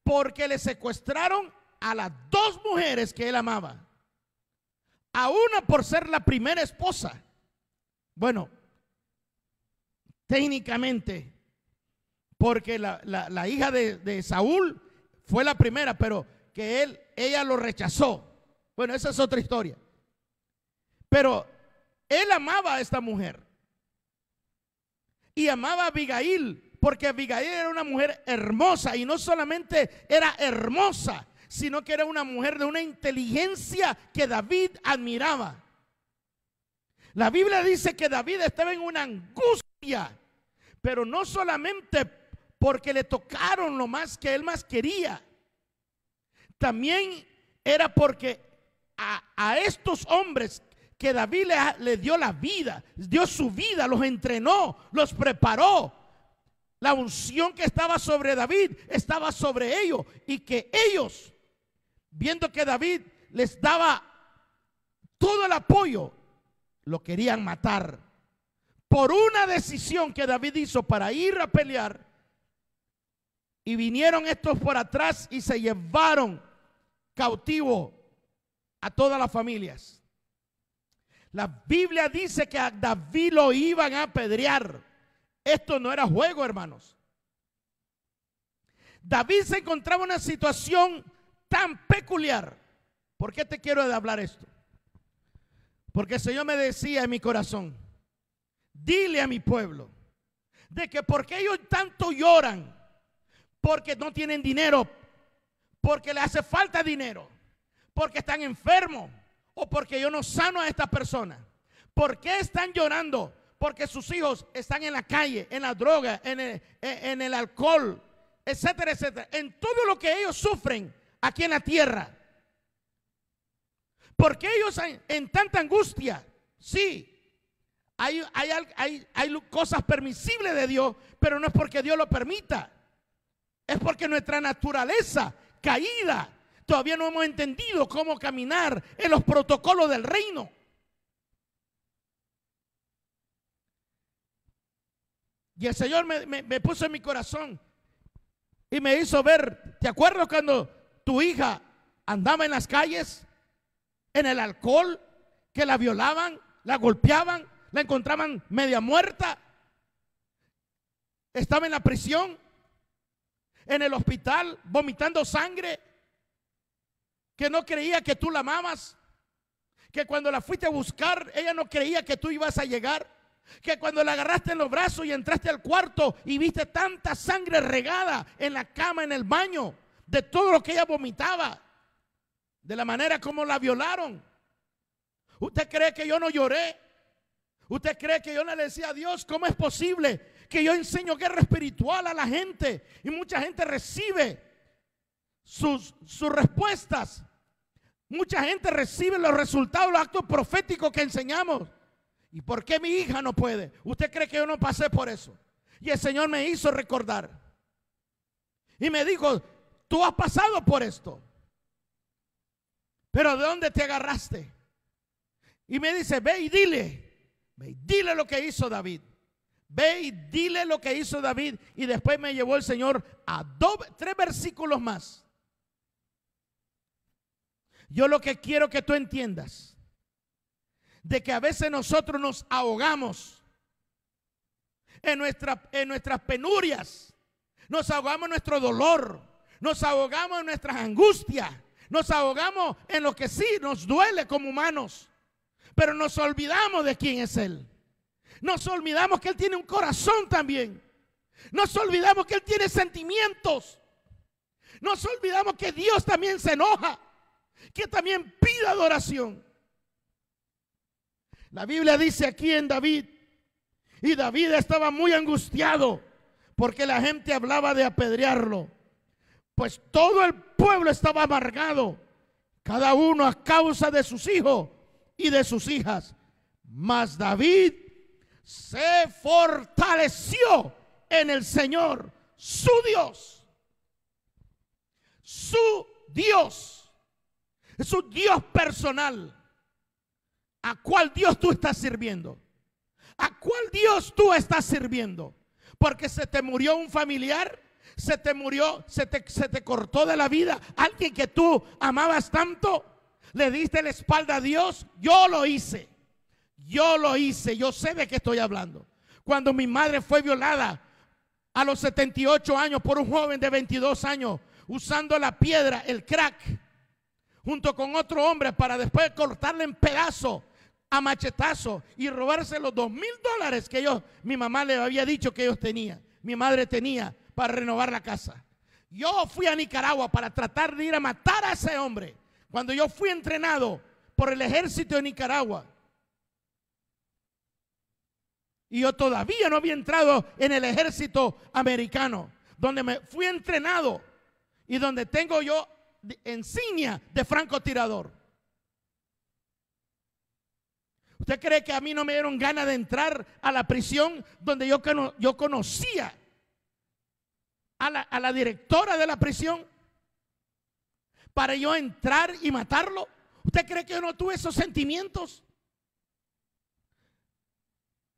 porque le secuestraron a las dos mujeres que él amaba. A una por ser la primera esposa. Bueno, técnicamente, porque la, hija de, de, Saúl fue la primera, pero que él, ella lo rechazó. Bueno, esa es otra historia. Pero él amaba a esta mujer y amaba a Abigail, porque Abigail era una mujer hermosa y no solamente era hermosa, sino que era una mujer de una inteligencia que David admiraba. La Biblia dice que David estaba en una angustia, pero no solamente porque le tocaron lo más que él más quería, también era porque a, a estos hombres que David le, dio la vida, dio su vida, los entrenó, los preparó. La unción que estaba sobre David estaba sobre ellos y que ellos, viendo que David les daba todo el apoyo, lo querían matar. Por una decisión que David hizo para ir a pelear, y vinieron estos por atrás y se llevaron cautivo a todas las familias. La Biblia dice que a David lo iban a apedrear. Esto no era juego, hermanos. David se encontraba en una situación tan peculiar. ¿Por qué te quiero hablar esto? Porque el Señor me decía en mi corazón, dile a mi pueblo, de que porque ellos tanto lloran, porque no tienen dinero, porque le hace falta dinero, porque están enfermos, o porque yo no sano a esta persona. ¿Por qué están llorando? Porque sus hijos están en la calle, en la droga, en el, alcohol, etcétera, etcétera. En todo lo que ellos sufren aquí en la tierra. ¿Por qué ellos en, en tanta angustia, sí, hay, hay, hay cosas permisibles de Dios, pero no es porque Dios lo permita. Es porque nuestra naturaleza caída todavía no hemos entendido cómo caminar en los protocolos del reino. Y el Señor me, puso en mi corazón y me hizo ver, ¿te acuerdas cuando tu hija andaba en las calles, en el alcohol, que la violaban, la golpeaban, la encontraban media muerta, estaba en la prisión, en el hospital, vomitando sangre? que no creía que tú la amabas, que cuando la fuiste a buscar, ella no creía que tú ibas a llegar, que cuando la agarraste en los brazos y entraste al cuarto y viste tanta sangre regada en la cama, en el baño, de todo lo que ella vomitaba, de la manera como la violaron. ¿Usted cree que yo no lloré? ¿Usted cree que yo no le decía a Dios, cómo es posible que yo enseño guerra espiritual a la gente y mucha gente recibe sus, sus respuestas. Mucha gente recibe los resultados, los actos proféticos que enseñamos. ¿Y por qué mi hija no puede? ¿Usted cree que yo no pasé por eso? Y el Señor me hizo recordar. Y me dijo, tú has pasado por esto. Pero ¿de dónde te agarraste? Y me dice, ve y dile. Ve y dile lo que hizo David. Ve y dile lo que hizo David. Y después me llevó el Señor a tres versículos más yo lo que quiero que tú entiendas, de que a veces nosotros nos ahogamos en, nuestras penurias, nos ahogamos en nuestro dolor, nos ahogamos en nuestras angustias, nos ahogamos en lo que sí nos duele como humanos, pero nos olvidamos de quién es Él. Nos olvidamos que Él tiene un corazón también. Nos olvidamos que Él tiene sentimientos. Nos olvidamos que Dios también se enoja que también pida adoración. La Biblia dice aquí en David, y David estaba muy angustiado porque la gente hablaba de apedrearlo, pues todo el pueblo estaba amargado, cada uno a causa de sus hijos y de sus hijas. Mas David se fortaleció en el Señor, su Dios, su Dios es un Dios personal. ¿A cuál Dios tú estás sirviendo? ¿A cuál Dios tú estás sirviendo? Porque se te murió un familiar, se te murió, se te, se te cortó de la vida alguien que tú amabas tanto. Le diste la espalda a Dios. Yo lo hice. Yo lo hice. Yo sé de qué estoy hablando. Cuando mi madre fue violada a los 78 años por un joven de 22 años, usando la piedra, el crack, junto con otro hombre para después cortarle en pedazos a machetazo y robarse los dos mil dólares que yo, mi mamá le había dicho que ellos tenían, mi madre tenía para renovar la casa. Yo fui a Nicaragua para tratar de ir a matar a ese hombre. Cuando yo fui entrenado por el ejército de Nicaragua. Y yo todavía no había entrado en el ejército americano, donde me fui entrenado y donde tengo yo insignia de francotirador. ¿Usted cree que a mí no me dieron ganas de entrar a la prisión donde yo, yo conocía a la, directora de la prisión para yo entrar y matarlo? ¿Usted cree que yo no tuve esos sentimientos?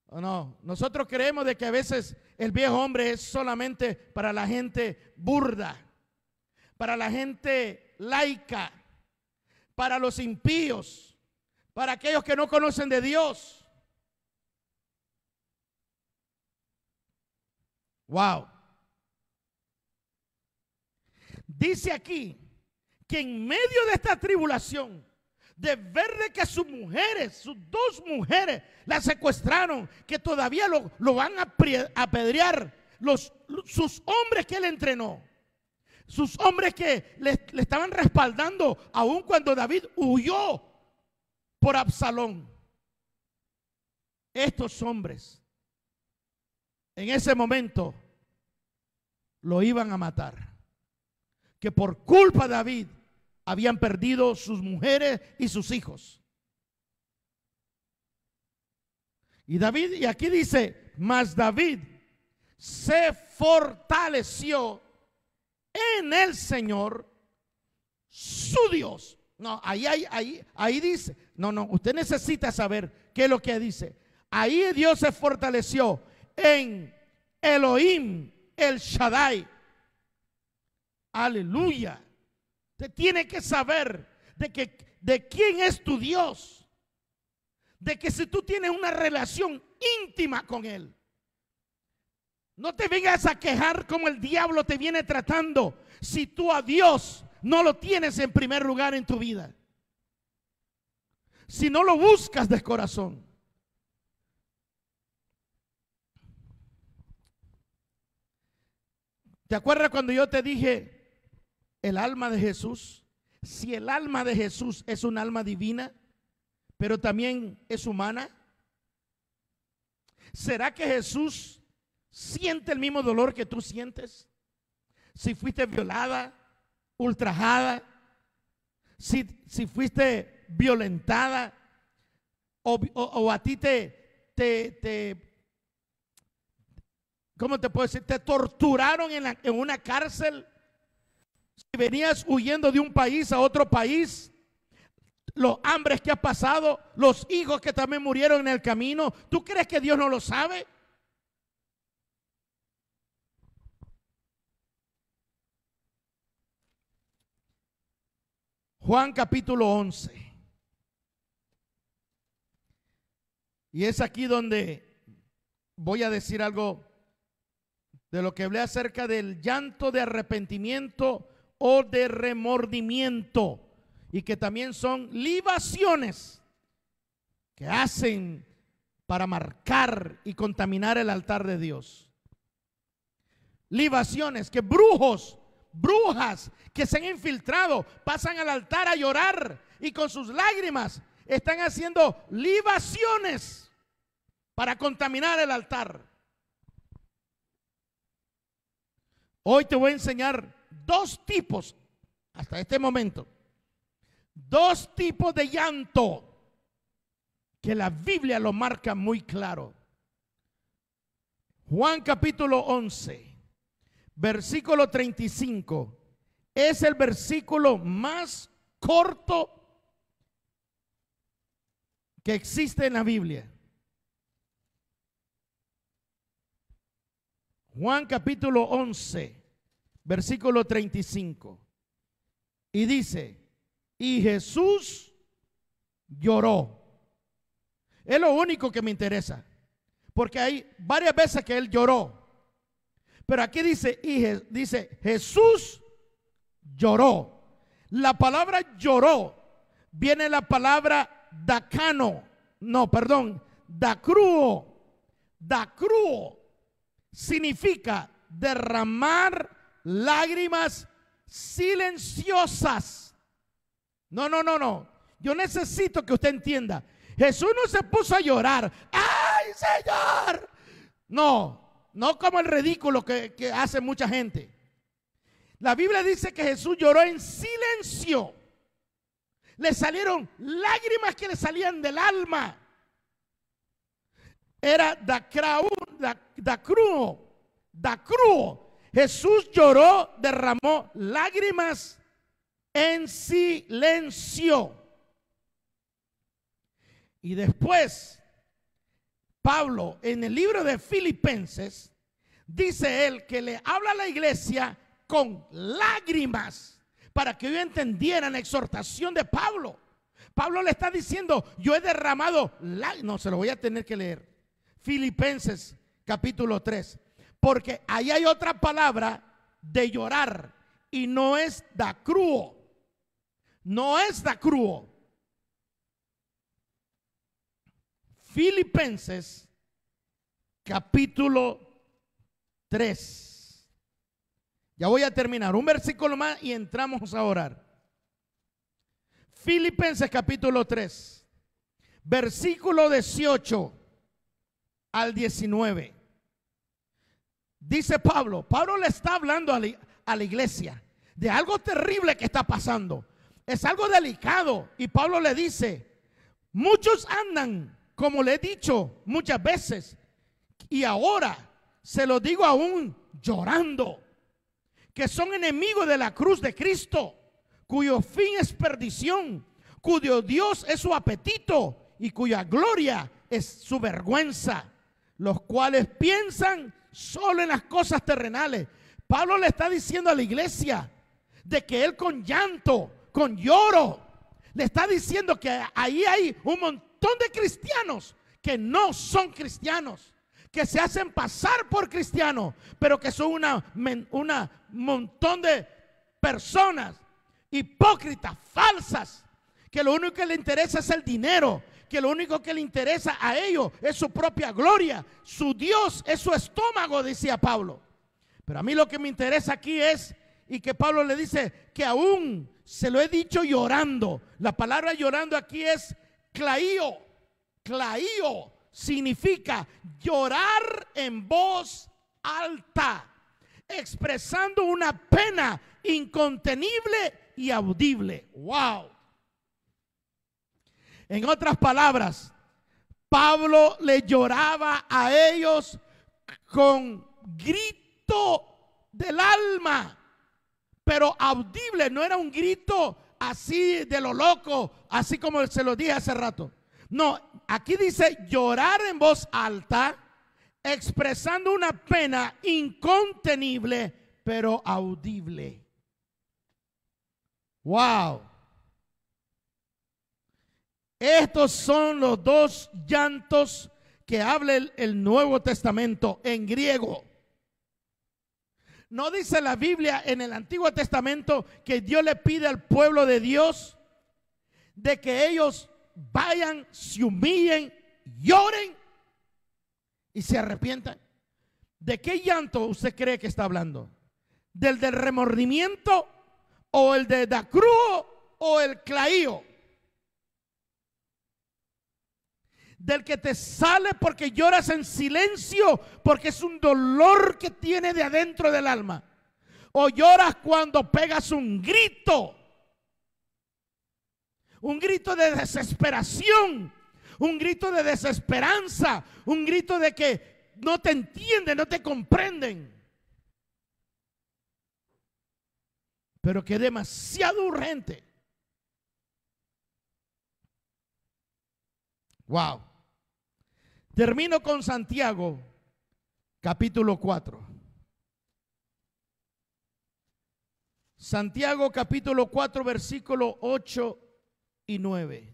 ¿O no? Nosotros creemos de que a veces el viejo hombre es solamente para la gente burda para la gente laica, para los impíos, para aquellos que no conocen de Dios. Wow. Dice aquí que en medio de esta tribulación, de ver que sus mujeres, sus dos mujeres, La secuestraron, que todavía lo, van a apedrear los, sus hombres que él entrenó sus hombres que le, estaban respaldando, aun cuando David huyó por Absalón. Estos hombres en ese momento lo iban a matar. Que por culpa de David habían perdido sus mujeres y sus hijos. Y David, y aquí dice, mas David se fortaleció en el Señor su Dios. No, ahí, ahí, ahí, ahí dice. No, no, usted necesita saber qué es lo que dice. Ahí Dios se fortaleció en Elohim, el Shaddai. Aleluya. Usted tiene que saber de, que, de quién es tu Dios. De que si tú tienes una relación íntima con Él, no te vengas a quejar como el diablo te viene tratando si tú a Dios no lo tienes en primer lugar en tu vida. Si no lo buscas de corazón. ¿Te acuerdas cuando yo te dije el alma de Jesús? Si el alma de Jesús es un alma divina, pero también es humana, ¿será que Jesús siente el mismo dolor que tú sientes. Si fuiste violada, ultrajada, si, fuiste violentada o, a ti te, te, te, ¿cómo te puedo decir? Te torturaron en, en una cárcel. Si venías huyendo de un país a otro país, los hambres que has pasado, los hijos que también murieron en el camino, ¿tú crees que Dios no lo sabe? Juan capítulo 11. Y es aquí donde voy a decir algo de lo que hablé acerca del llanto de arrepentimiento o de remordimiento y que también son libaciones que hacen para marcar y contaminar el altar de Dios. Libaciones que brujos brujas que se han infiltrado, pasan al altar a llorar y con sus lágrimas están haciendo libaciones para contaminar el altar. Hoy te voy a enseñar dos tipos, hasta este momento, dos tipos de llanto que la Biblia lo marca muy claro. Juan capítulo 11. Versículo 35. Es el versículo más corto que existe en la Biblia. Juan capítulo 11, versículo 35. Y dice, y Jesús lloró. Es lo único que me interesa. Porque hay varias veces que él lloró. Pero aquí dice, dice, Jesús lloró. La palabra lloró viene la palabra dacano, no, perdón, dacruo. Dacruo significa derramar lágrimas silenciosas. No, no, no, no. Yo necesito que usted entienda. Jesús no se puso a llorar. ¡Ay, Señor! No, no como el ridículo que, hace mucha gente. La Biblia dice que Jesús lloró en silencio. Le salieron lágrimas que le salían del alma. Era da, da, da cruo. Jesús lloró, derramó lágrimas en silencio. Y después Pablo en el libro de Filipenses, dice él que le habla a la iglesia con lágrimas para que ellos entendieran la exhortación de Pablo. Pablo le está diciendo, yo he derramado lágrimas, no se lo voy a tener que leer. Filipenses capítulo 3, porque ahí hay otra palabra de llorar y no es da cruo. No es da cruo. Filipenses capítulo 3. Ya voy a terminar. Un versículo más y entramos a orar. Filipenses capítulo 3, versículo 18 al 19. Dice Pablo, Pablo le está hablando a la, a la iglesia de algo terrible que está pasando. Es algo delicado. Y Pablo le dice, muchos andan como le he dicho muchas veces, y ahora se lo digo aún llorando, que son enemigos de la cruz de Cristo, cuyo fin es perdición, cuyo Dios es su apetito y cuya gloria es su vergüenza, los cuales piensan solo en las cosas terrenales. Pablo le está diciendo a la iglesia de que él con llanto, con lloro, le está diciendo que ahí hay un montón de cristianos que no son cristianos, que se hacen pasar por cristianos, pero que son una, una montón de personas hipócritas, falsas, que lo único que le interesa es el dinero, que lo único que le interesa a ellos es su propia gloria, su Dios es su estómago, decía Pablo. Pero a mí lo que me interesa aquí es, y que Pablo le dice, que aún se lo he dicho llorando. La palabra llorando aquí es Claío, claío significa llorar en voz alta, expresando una pena incontenible y audible. Wow. En otras palabras, Pablo le lloraba a ellos con grito del alma, pero audible, no era un grito así de lo loco, así como se lo dije hace rato. No, aquí dice llorar en voz alta, expresando una pena incontenible, pero audible. Wow. Estos son los dos llantos que habla el, Nuevo Testamento en griego. No dice la Biblia en el Antiguo Testamento que Dios le pide al pueblo de Dios de que ellos vayan, se humillen, lloren y se arrepientan. ¿De qué llanto usted cree que está hablando? ¿Del del remordimiento o el de cruz o el Claío? Del que te sale porque lloras en silencio, porque es un dolor que tiene de adentro del alma. O lloras cuando pegas un grito un grito de desesperación, un grito de desesperanza, un grito de que no te entienden, no te comprenden. Pero que es demasiado urgente. Wow. Termino con Santiago, capítulo 4. Santiago capítulo 4 versículo 8 9.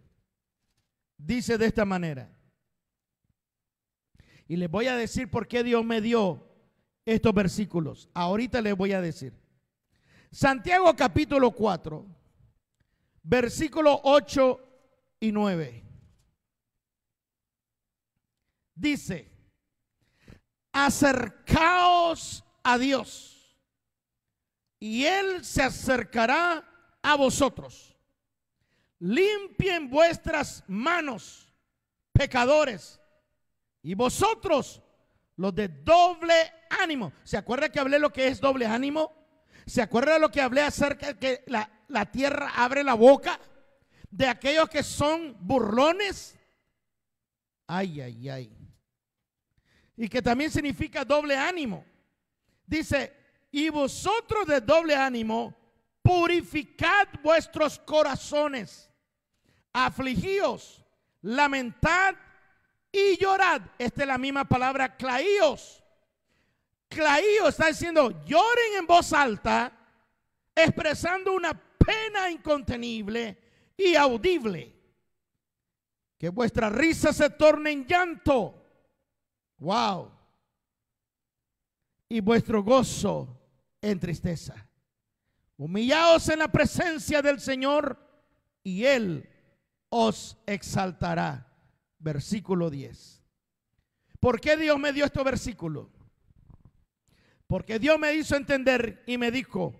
Dice de esta manera. Y les voy a decir por qué Dios me dio estos versículos. Ahorita les voy a decir. Santiago capítulo 4, versículo 8 y 9. Dice, acercaos a Dios y Él se acercará a vosotros limpien vuestras manos, pecadores, y vosotros, los de doble ánimo. ¿Se acuerda que hablé lo que es doble ánimo? ¿Se acuerda lo que hablé acerca de que la, la tierra abre la boca? De aquellos que son burlones. Ay, ay, ay. Y que también significa doble ánimo. Dice, y vosotros de doble ánimo, purificad vuestros corazones afligíos, lamentad y llorad. Esta es la misma palabra, claíos. Claíos está diciendo, lloren en voz alta, expresando una pena incontenible y audible. Que vuestra risa se torne en llanto. Wow. Y vuestro gozo en tristeza. Humillaos en la presencia del Señor y Él os exaltará. Versículo 10. ¿Por qué Dios me dio este versículo? Porque Dios me hizo entender y me dijo,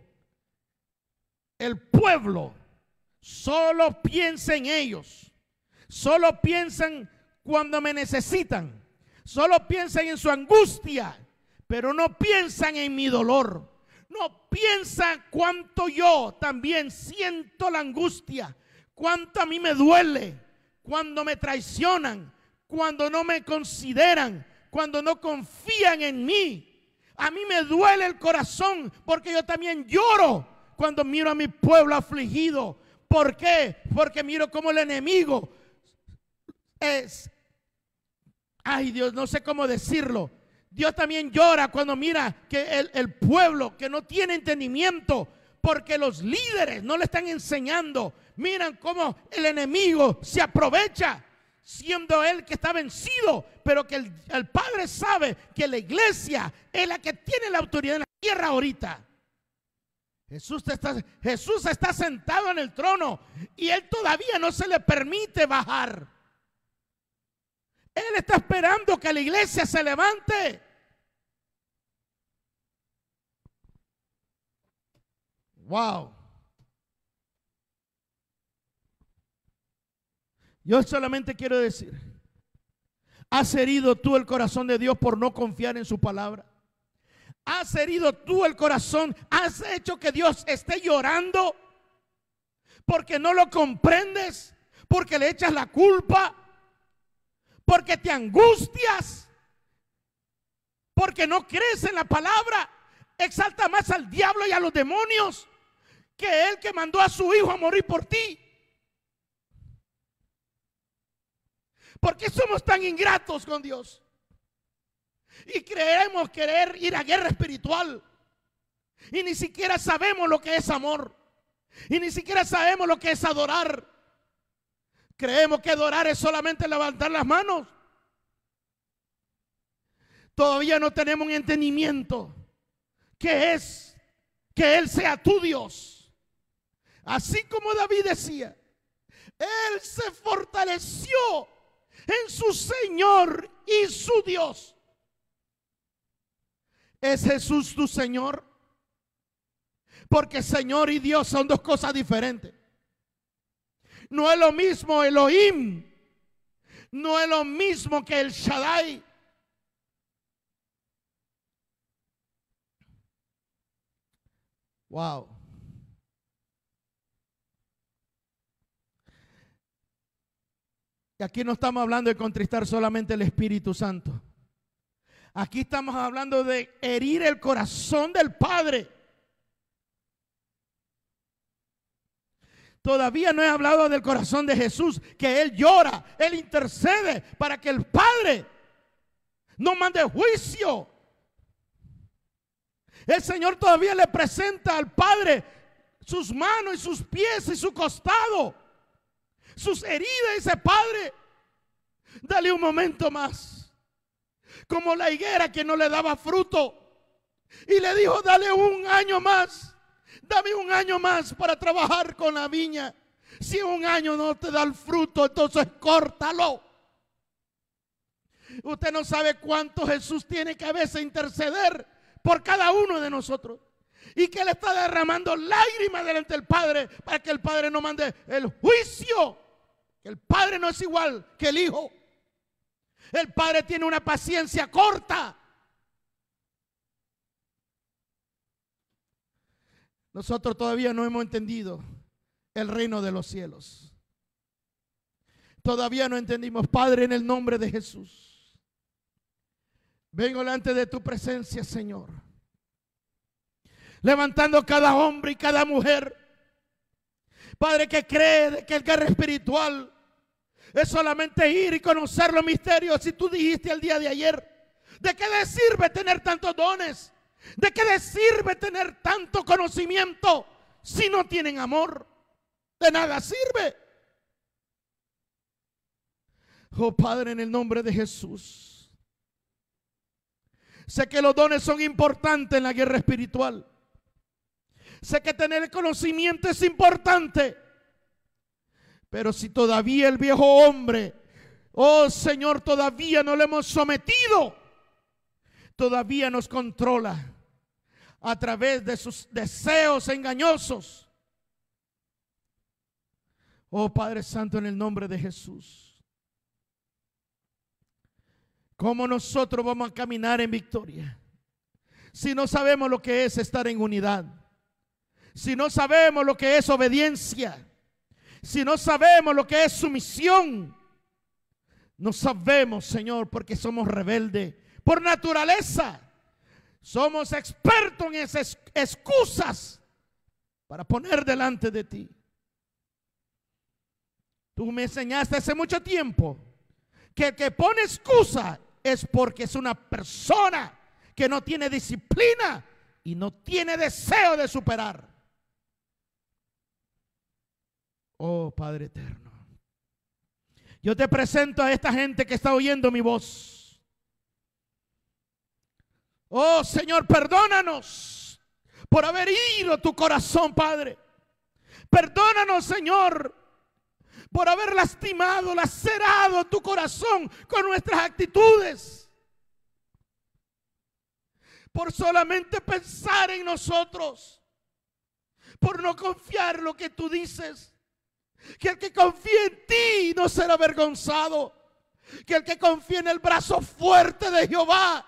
el pueblo solo piensa en ellos, solo piensan cuando me necesitan, solo piensan en su angustia, pero no piensan en mi dolor, no piensa cuánto yo también siento la angustia, cuánto a mí me duele cuando me traicionan, cuando no me consideran, cuando no confían en mí. A mí me duele el corazón porque yo también lloro cuando miro a mi pueblo afligido. ¿Por qué? Porque miro como el enemigo es... Ay Dios, no sé cómo decirlo. Dios también llora cuando mira que el, el pueblo que no tiene entendimiento, porque los líderes no le están enseñando, Miran cómo el enemigo se aprovecha, siendo él que está vencido, pero que el, Padre sabe que la iglesia es la que tiene la autoridad en la tierra ahorita. Jesús está, Jesús está sentado en el trono y él todavía no se le permite bajar. Él está esperando que la iglesia se levante. Wow. Yo solamente quiero decir, ¿has herido tú el corazón de Dios por no confiar en su palabra? ¿Has herido tú el corazón? ¿Has hecho que Dios esté llorando porque no lo comprendes? ¿Porque le echas la culpa? ¿Porque te angustias? ¿Porque no crees en la palabra? Exalta más al diablo y a los demonios que el que mandó a su hijo a morir por ti. ¿Por qué somos tan ingratos con Dios? Y creemos querer ir a guerra espiritual. Y ni siquiera sabemos lo que es amor. Y ni siquiera sabemos lo que es adorar. Creemos que adorar es solamente levantar las manos. Todavía no tenemos un entendimiento que es que Él sea tu Dios. Así como David decía, Él se fortaleció en su Señor y su Dios. ¿Es Jesús tu Señor? Porque Señor y Dios son dos cosas diferentes. No es lo mismo Elohim. No es lo mismo que el Shaddai. Wow. Y aquí no estamos hablando de contristar solamente el Espíritu Santo. Aquí estamos hablando de herir el corazón del Padre. Todavía no he hablado del corazón de Jesús, que Él llora, Él intercede para que el Padre no mande juicio. El Señor todavía le presenta al Padre sus manos y sus pies y su costado sus heridas. ese Padre, dale un momento más. Como la higuera que no le daba fruto. Y le dijo, dale un año más. Dame un año más para trabajar con la viña. Si un año no te da el fruto, entonces córtalo. Usted no sabe cuánto Jesús tiene que a veces interceder por cada uno de nosotros. Y que le está derramando lágrimas delante del Padre para que el Padre no mande el juicio. Que el Padre no es igual que el Hijo. El Padre tiene una paciencia corta. Nosotros todavía no hemos entendido el reino de los cielos. Todavía no entendimos, Padre, en el nombre de Jesús. Vengo delante de tu presencia, Señor. Levantando cada hombre y cada mujer Padre, que cree que el guerra espiritual es solamente ir y conocer los misterios. Si tú dijiste el día de ayer, ¿de qué les sirve tener tantos dones? ¿De qué les sirve tener tanto conocimiento si no tienen amor? De nada sirve. Oh Padre, en el nombre de Jesús. Sé que los dones son importantes en la guerra espiritual. Sé que tener el conocimiento es importante. Pero si todavía el viejo hombre, oh Señor, todavía no le hemos sometido, todavía nos controla a través de sus deseos engañosos. Oh Padre Santo, en el nombre de Jesús. ¿Cómo nosotros vamos a caminar en victoria? Si no sabemos lo que es estar en unidad si no sabemos lo que es obediencia, si no sabemos lo que es sumisión, no sabemos, Señor, porque somos rebeldes por naturaleza. Somos expertos en esas excusas para poner delante de ti. Tú me enseñaste hace mucho tiempo que el que pone excusa es porque es una persona que no tiene disciplina y no tiene deseo de superar. Oh Padre eterno. Yo te presento a esta gente que está oyendo mi voz. Oh Señor, perdónanos por haber ido tu corazón, Padre. Perdónanos, Señor, por haber lastimado, lacerado tu corazón con nuestras actitudes. Por solamente pensar en nosotros. Por no confiar lo que tú dices. Que el que confíe en ti no será avergonzado. Que el que confíe en el brazo fuerte de Jehová,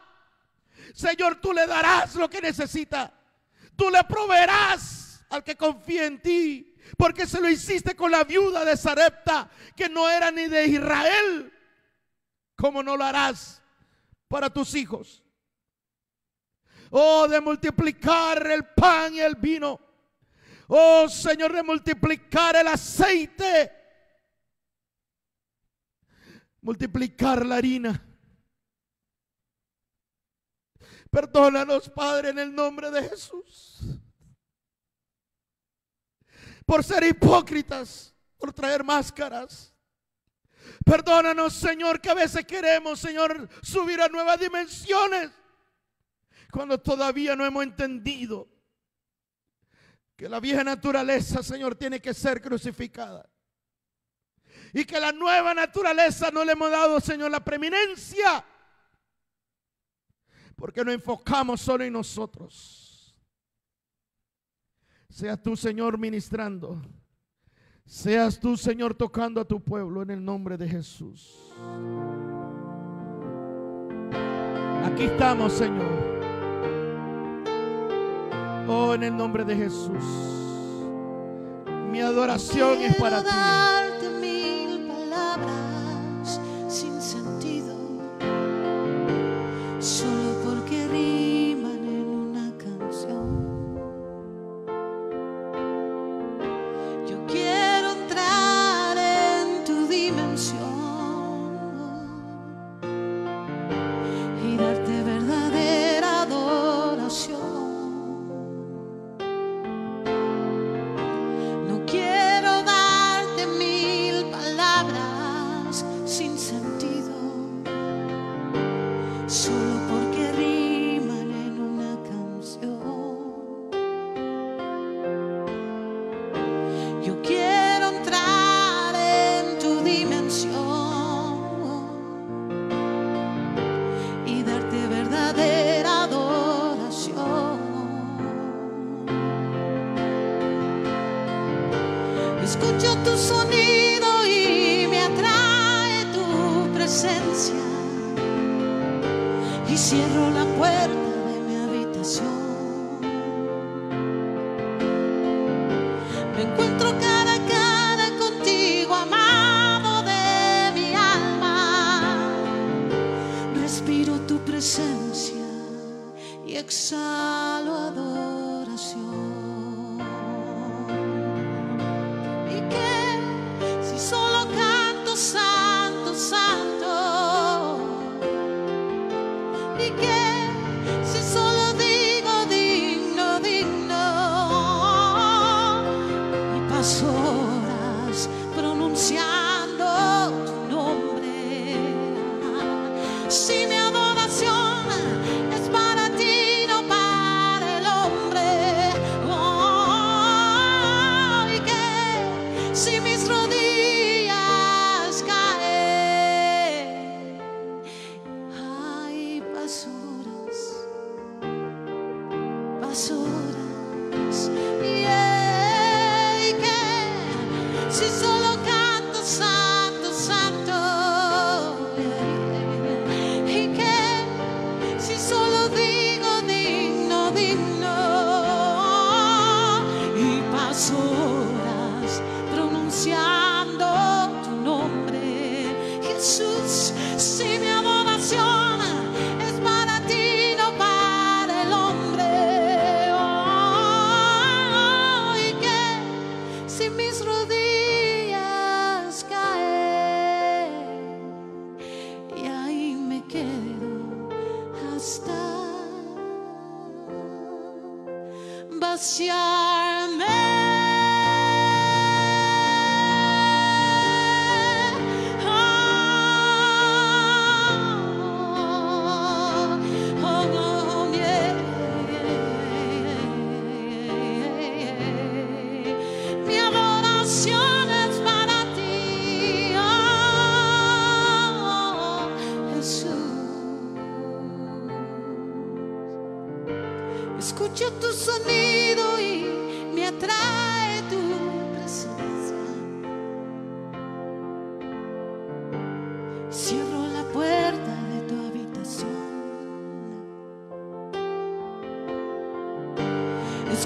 Señor, tú le darás lo que necesita. Tú le proveerás al que confíe en ti. Porque se lo hiciste con la viuda de Sarepta, que no era ni de Israel. ¿Cómo no lo harás para tus hijos? Oh, de multiplicar el pan y el vino Oh Señor, de multiplicar el aceite. Multiplicar la harina. Perdónanos, Padre, en el nombre de Jesús. Por ser hipócritas, por traer máscaras. Perdónanos, Señor, que a veces queremos, Señor, subir a nuevas dimensiones. Cuando todavía no hemos entendido que la vieja naturaleza, Señor, tiene que ser crucificada. Y que la nueva naturaleza no le hemos dado, Señor, la preeminencia. Porque nos enfocamos solo en nosotros. Seas tú, Señor, ministrando. Seas tú, Señor, tocando a tu pueblo en el nombre de Jesús. Aquí estamos, Señor. Oh, en el nombre de Jesús. Mi adoración es para ti.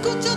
escucho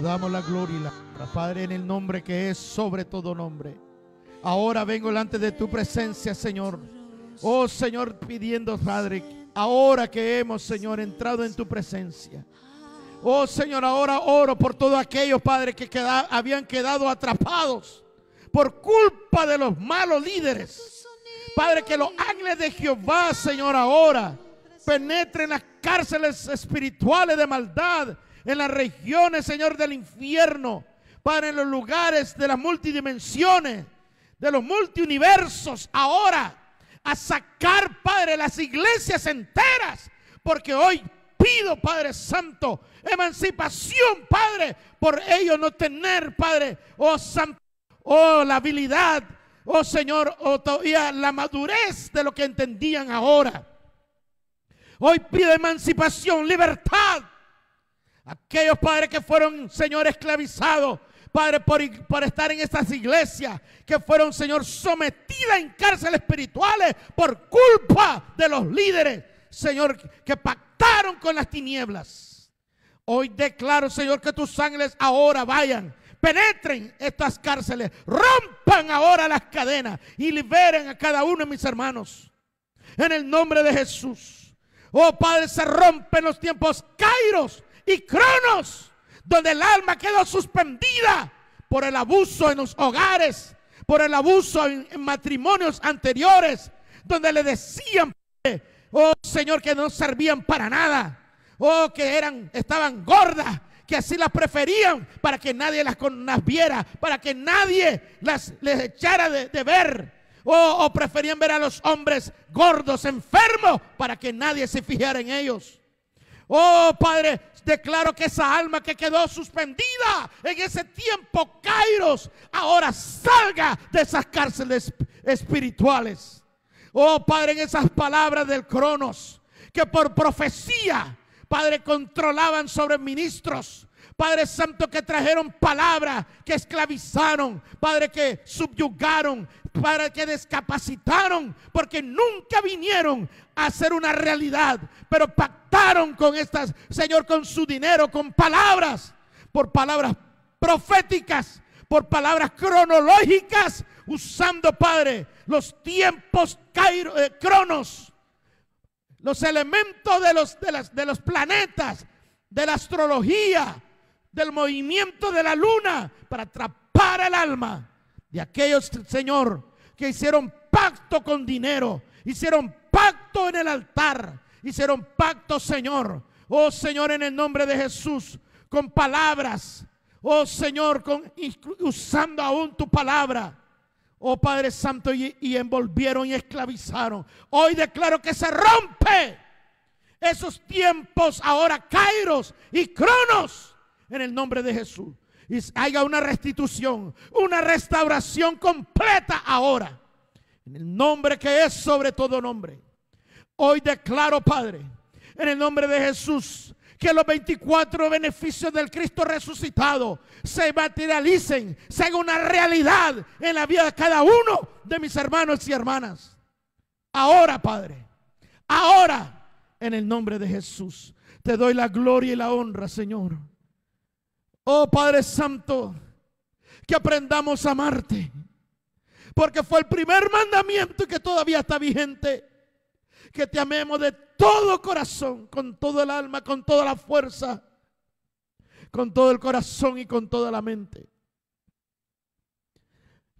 damos la gloria y la Padre, en el nombre que es sobre todo nombre. Ahora vengo delante de tu presencia, Señor. Oh Señor, pidiendo, Padre, ahora que hemos, Señor, entrado en tu presencia. Oh Señor, ahora oro por todos aquellos, Padre, que habían quedado atrapados por culpa de los malos líderes. Padre, que los ángeles de Jehová, Señor, ahora penetren las cárceles espirituales de maldad en las regiones, Señor, del infierno. Padre, en los lugares de las multidimensiones, de los multiuniversos, ahora a sacar, Padre, las iglesias enteras, porque hoy pido, Padre Santo, emancipación, Padre, por ello no tener, Padre, oh Santo, oh la habilidad, oh Señor, o todavía la madurez de lo que entendían ahora. Hoy pido emancipación, libertad, Aquellos padres que fueron, Señor, esclavizados, Padre, por, estar en estas iglesias que fueron, Señor, sometidas en cárceles espirituales por culpa de los líderes, Señor, que pactaron con las tinieblas. Hoy declaro, Señor, que tus ángeles ahora vayan, penetren estas cárceles, rompan ahora las cadenas y liberen a cada uno de mis hermanos. En el nombre de Jesús. Oh Padre, se rompen los tiempos kairos y Cronos, donde el alma quedó suspendida por el abuso en los hogares, por el abuso en, matrimonios anteriores, donde le decían, oh Señor, que no servían para nada, oh que eran, estaban gordas, que así las preferían para que nadie las, las viera, para que nadie las les echara de, ver. O, oh, o, preferían ver a los hombres gordos, enfermos, para que nadie se fijara en ellos. Oh Padre, Declaro que esa alma que quedó suspendida en ese tiempo, Kairos, ahora salga de esas cárceles espirituales. Oh Padre, en esas palabras del Cronos, que por profecía, Padre, controlaban sobre ministros. Padre Santo, que trajeron palabras, que esclavizaron, Padre, que subyugaron, para que descapacitaron, porque nunca vinieron a hacer una realidad, pero pactaron con estas, Señor, con su dinero, con palabras, por palabras proféticas, por palabras cronológicas, usando, Padre, los tiempos eh, cronos, los elementos de los, de, las, de los planetas, de la astrología, del movimiento de la luna, para atrapar el alma y aquellos, Señor, que hicieron pacto con dinero, hicieron pacto en el altar, hicieron pacto, Señor. Oh Señor, en el nombre de Jesús, con palabras. Oh Señor, con, usando aún tu palabra. Oh Padre Santo, y, envolvieron y esclavizaron. Hoy declaro que se rompe esos tiempos ahora, Kairos y Cronos, en el nombre de Jesús y haya una restitución, una restauración completa ahora. En el nombre que es sobre todo nombre. Hoy declaro, Padre, en el nombre de Jesús, que los 24 beneficios del Cristo resucitado se materialicen, sean una realidad en la vida de cada uno de mis hermanos y hermanas. Ahora, Padre, ahora, en el nombre de Jesús, te doy la gloria y la honra, Señor. Oh Padre Santo, que aprendamos a amarte. Porque fue el primer mandamiento y que todavía está vigente. Que te amemos de todo corazón, con todo el alma, con toda la fuerza, con todo el corazón y con toda la mente.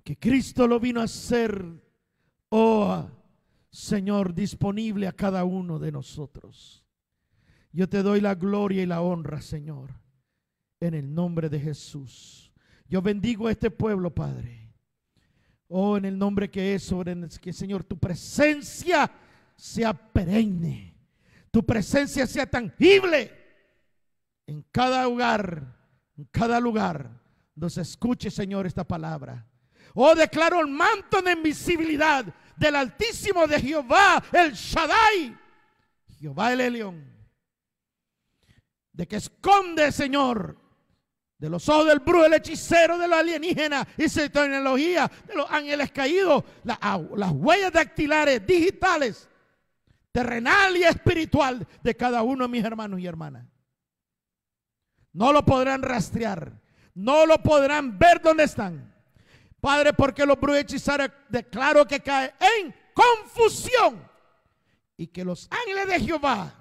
Que Cristo lo vino a hacer, oh Señor, disponible a cada uno de nosotros. Yo te doy la gloria y la honra, Señor en el nombre de Jesús. Yo bendigo a este pueblo, Padre. Oh, en el nombre que es sobre el que, Señor, tu presencia sea perenne. Tu presencia sea tangible en cada hogar, en cada lugar nos escuche, Señor, esta palabra. Oh, declaro el manto de invisibilidad del Altísimo de Jehová, el Shaddai, Jehová el Elión, de que esconde, Señor, de los ojos del brujo, el hechicero, de los alienígenas y su tecnología, de los ángeles caídos, las huellas dactilares, digitales, terrenal y espiritual de cada uno de mis hermanos y hermanas. No lo podrán rastrear, no lo podrán ver dónde están. Padre, porque los brujos hechiceros declaro que caen en confusión y que los ángeles de Jehová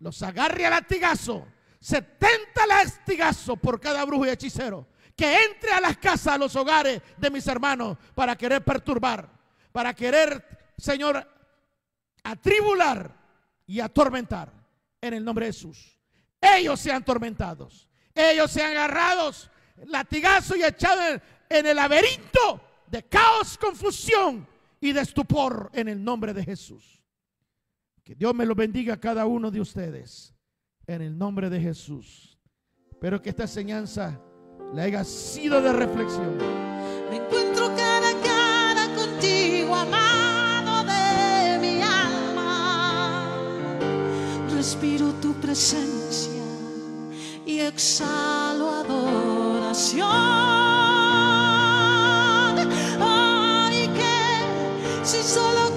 los agarre a latigazo 70 lastigazos por cada brujo y hechicero que entre a las casas, a los hogares de mis hermanos para querer perturbar, para querer, Señor, atribular y atormentar en el nombre de Jesús. Ellos sean atormentados, ellos sean agarrados, latigazos y echados en, en el laberinto de caos, confusión y de estupor en el nombre de Jesús. Que Dios me lo bendiga a cada uno de ustedes en el nombre de Jesús. Espero que esta enseñanza le haya sido de reflexión. Me encuentro cara a cara contigo, amado de mi alma. Respiro tu presencia y exhalo adoración. Ay, que si solo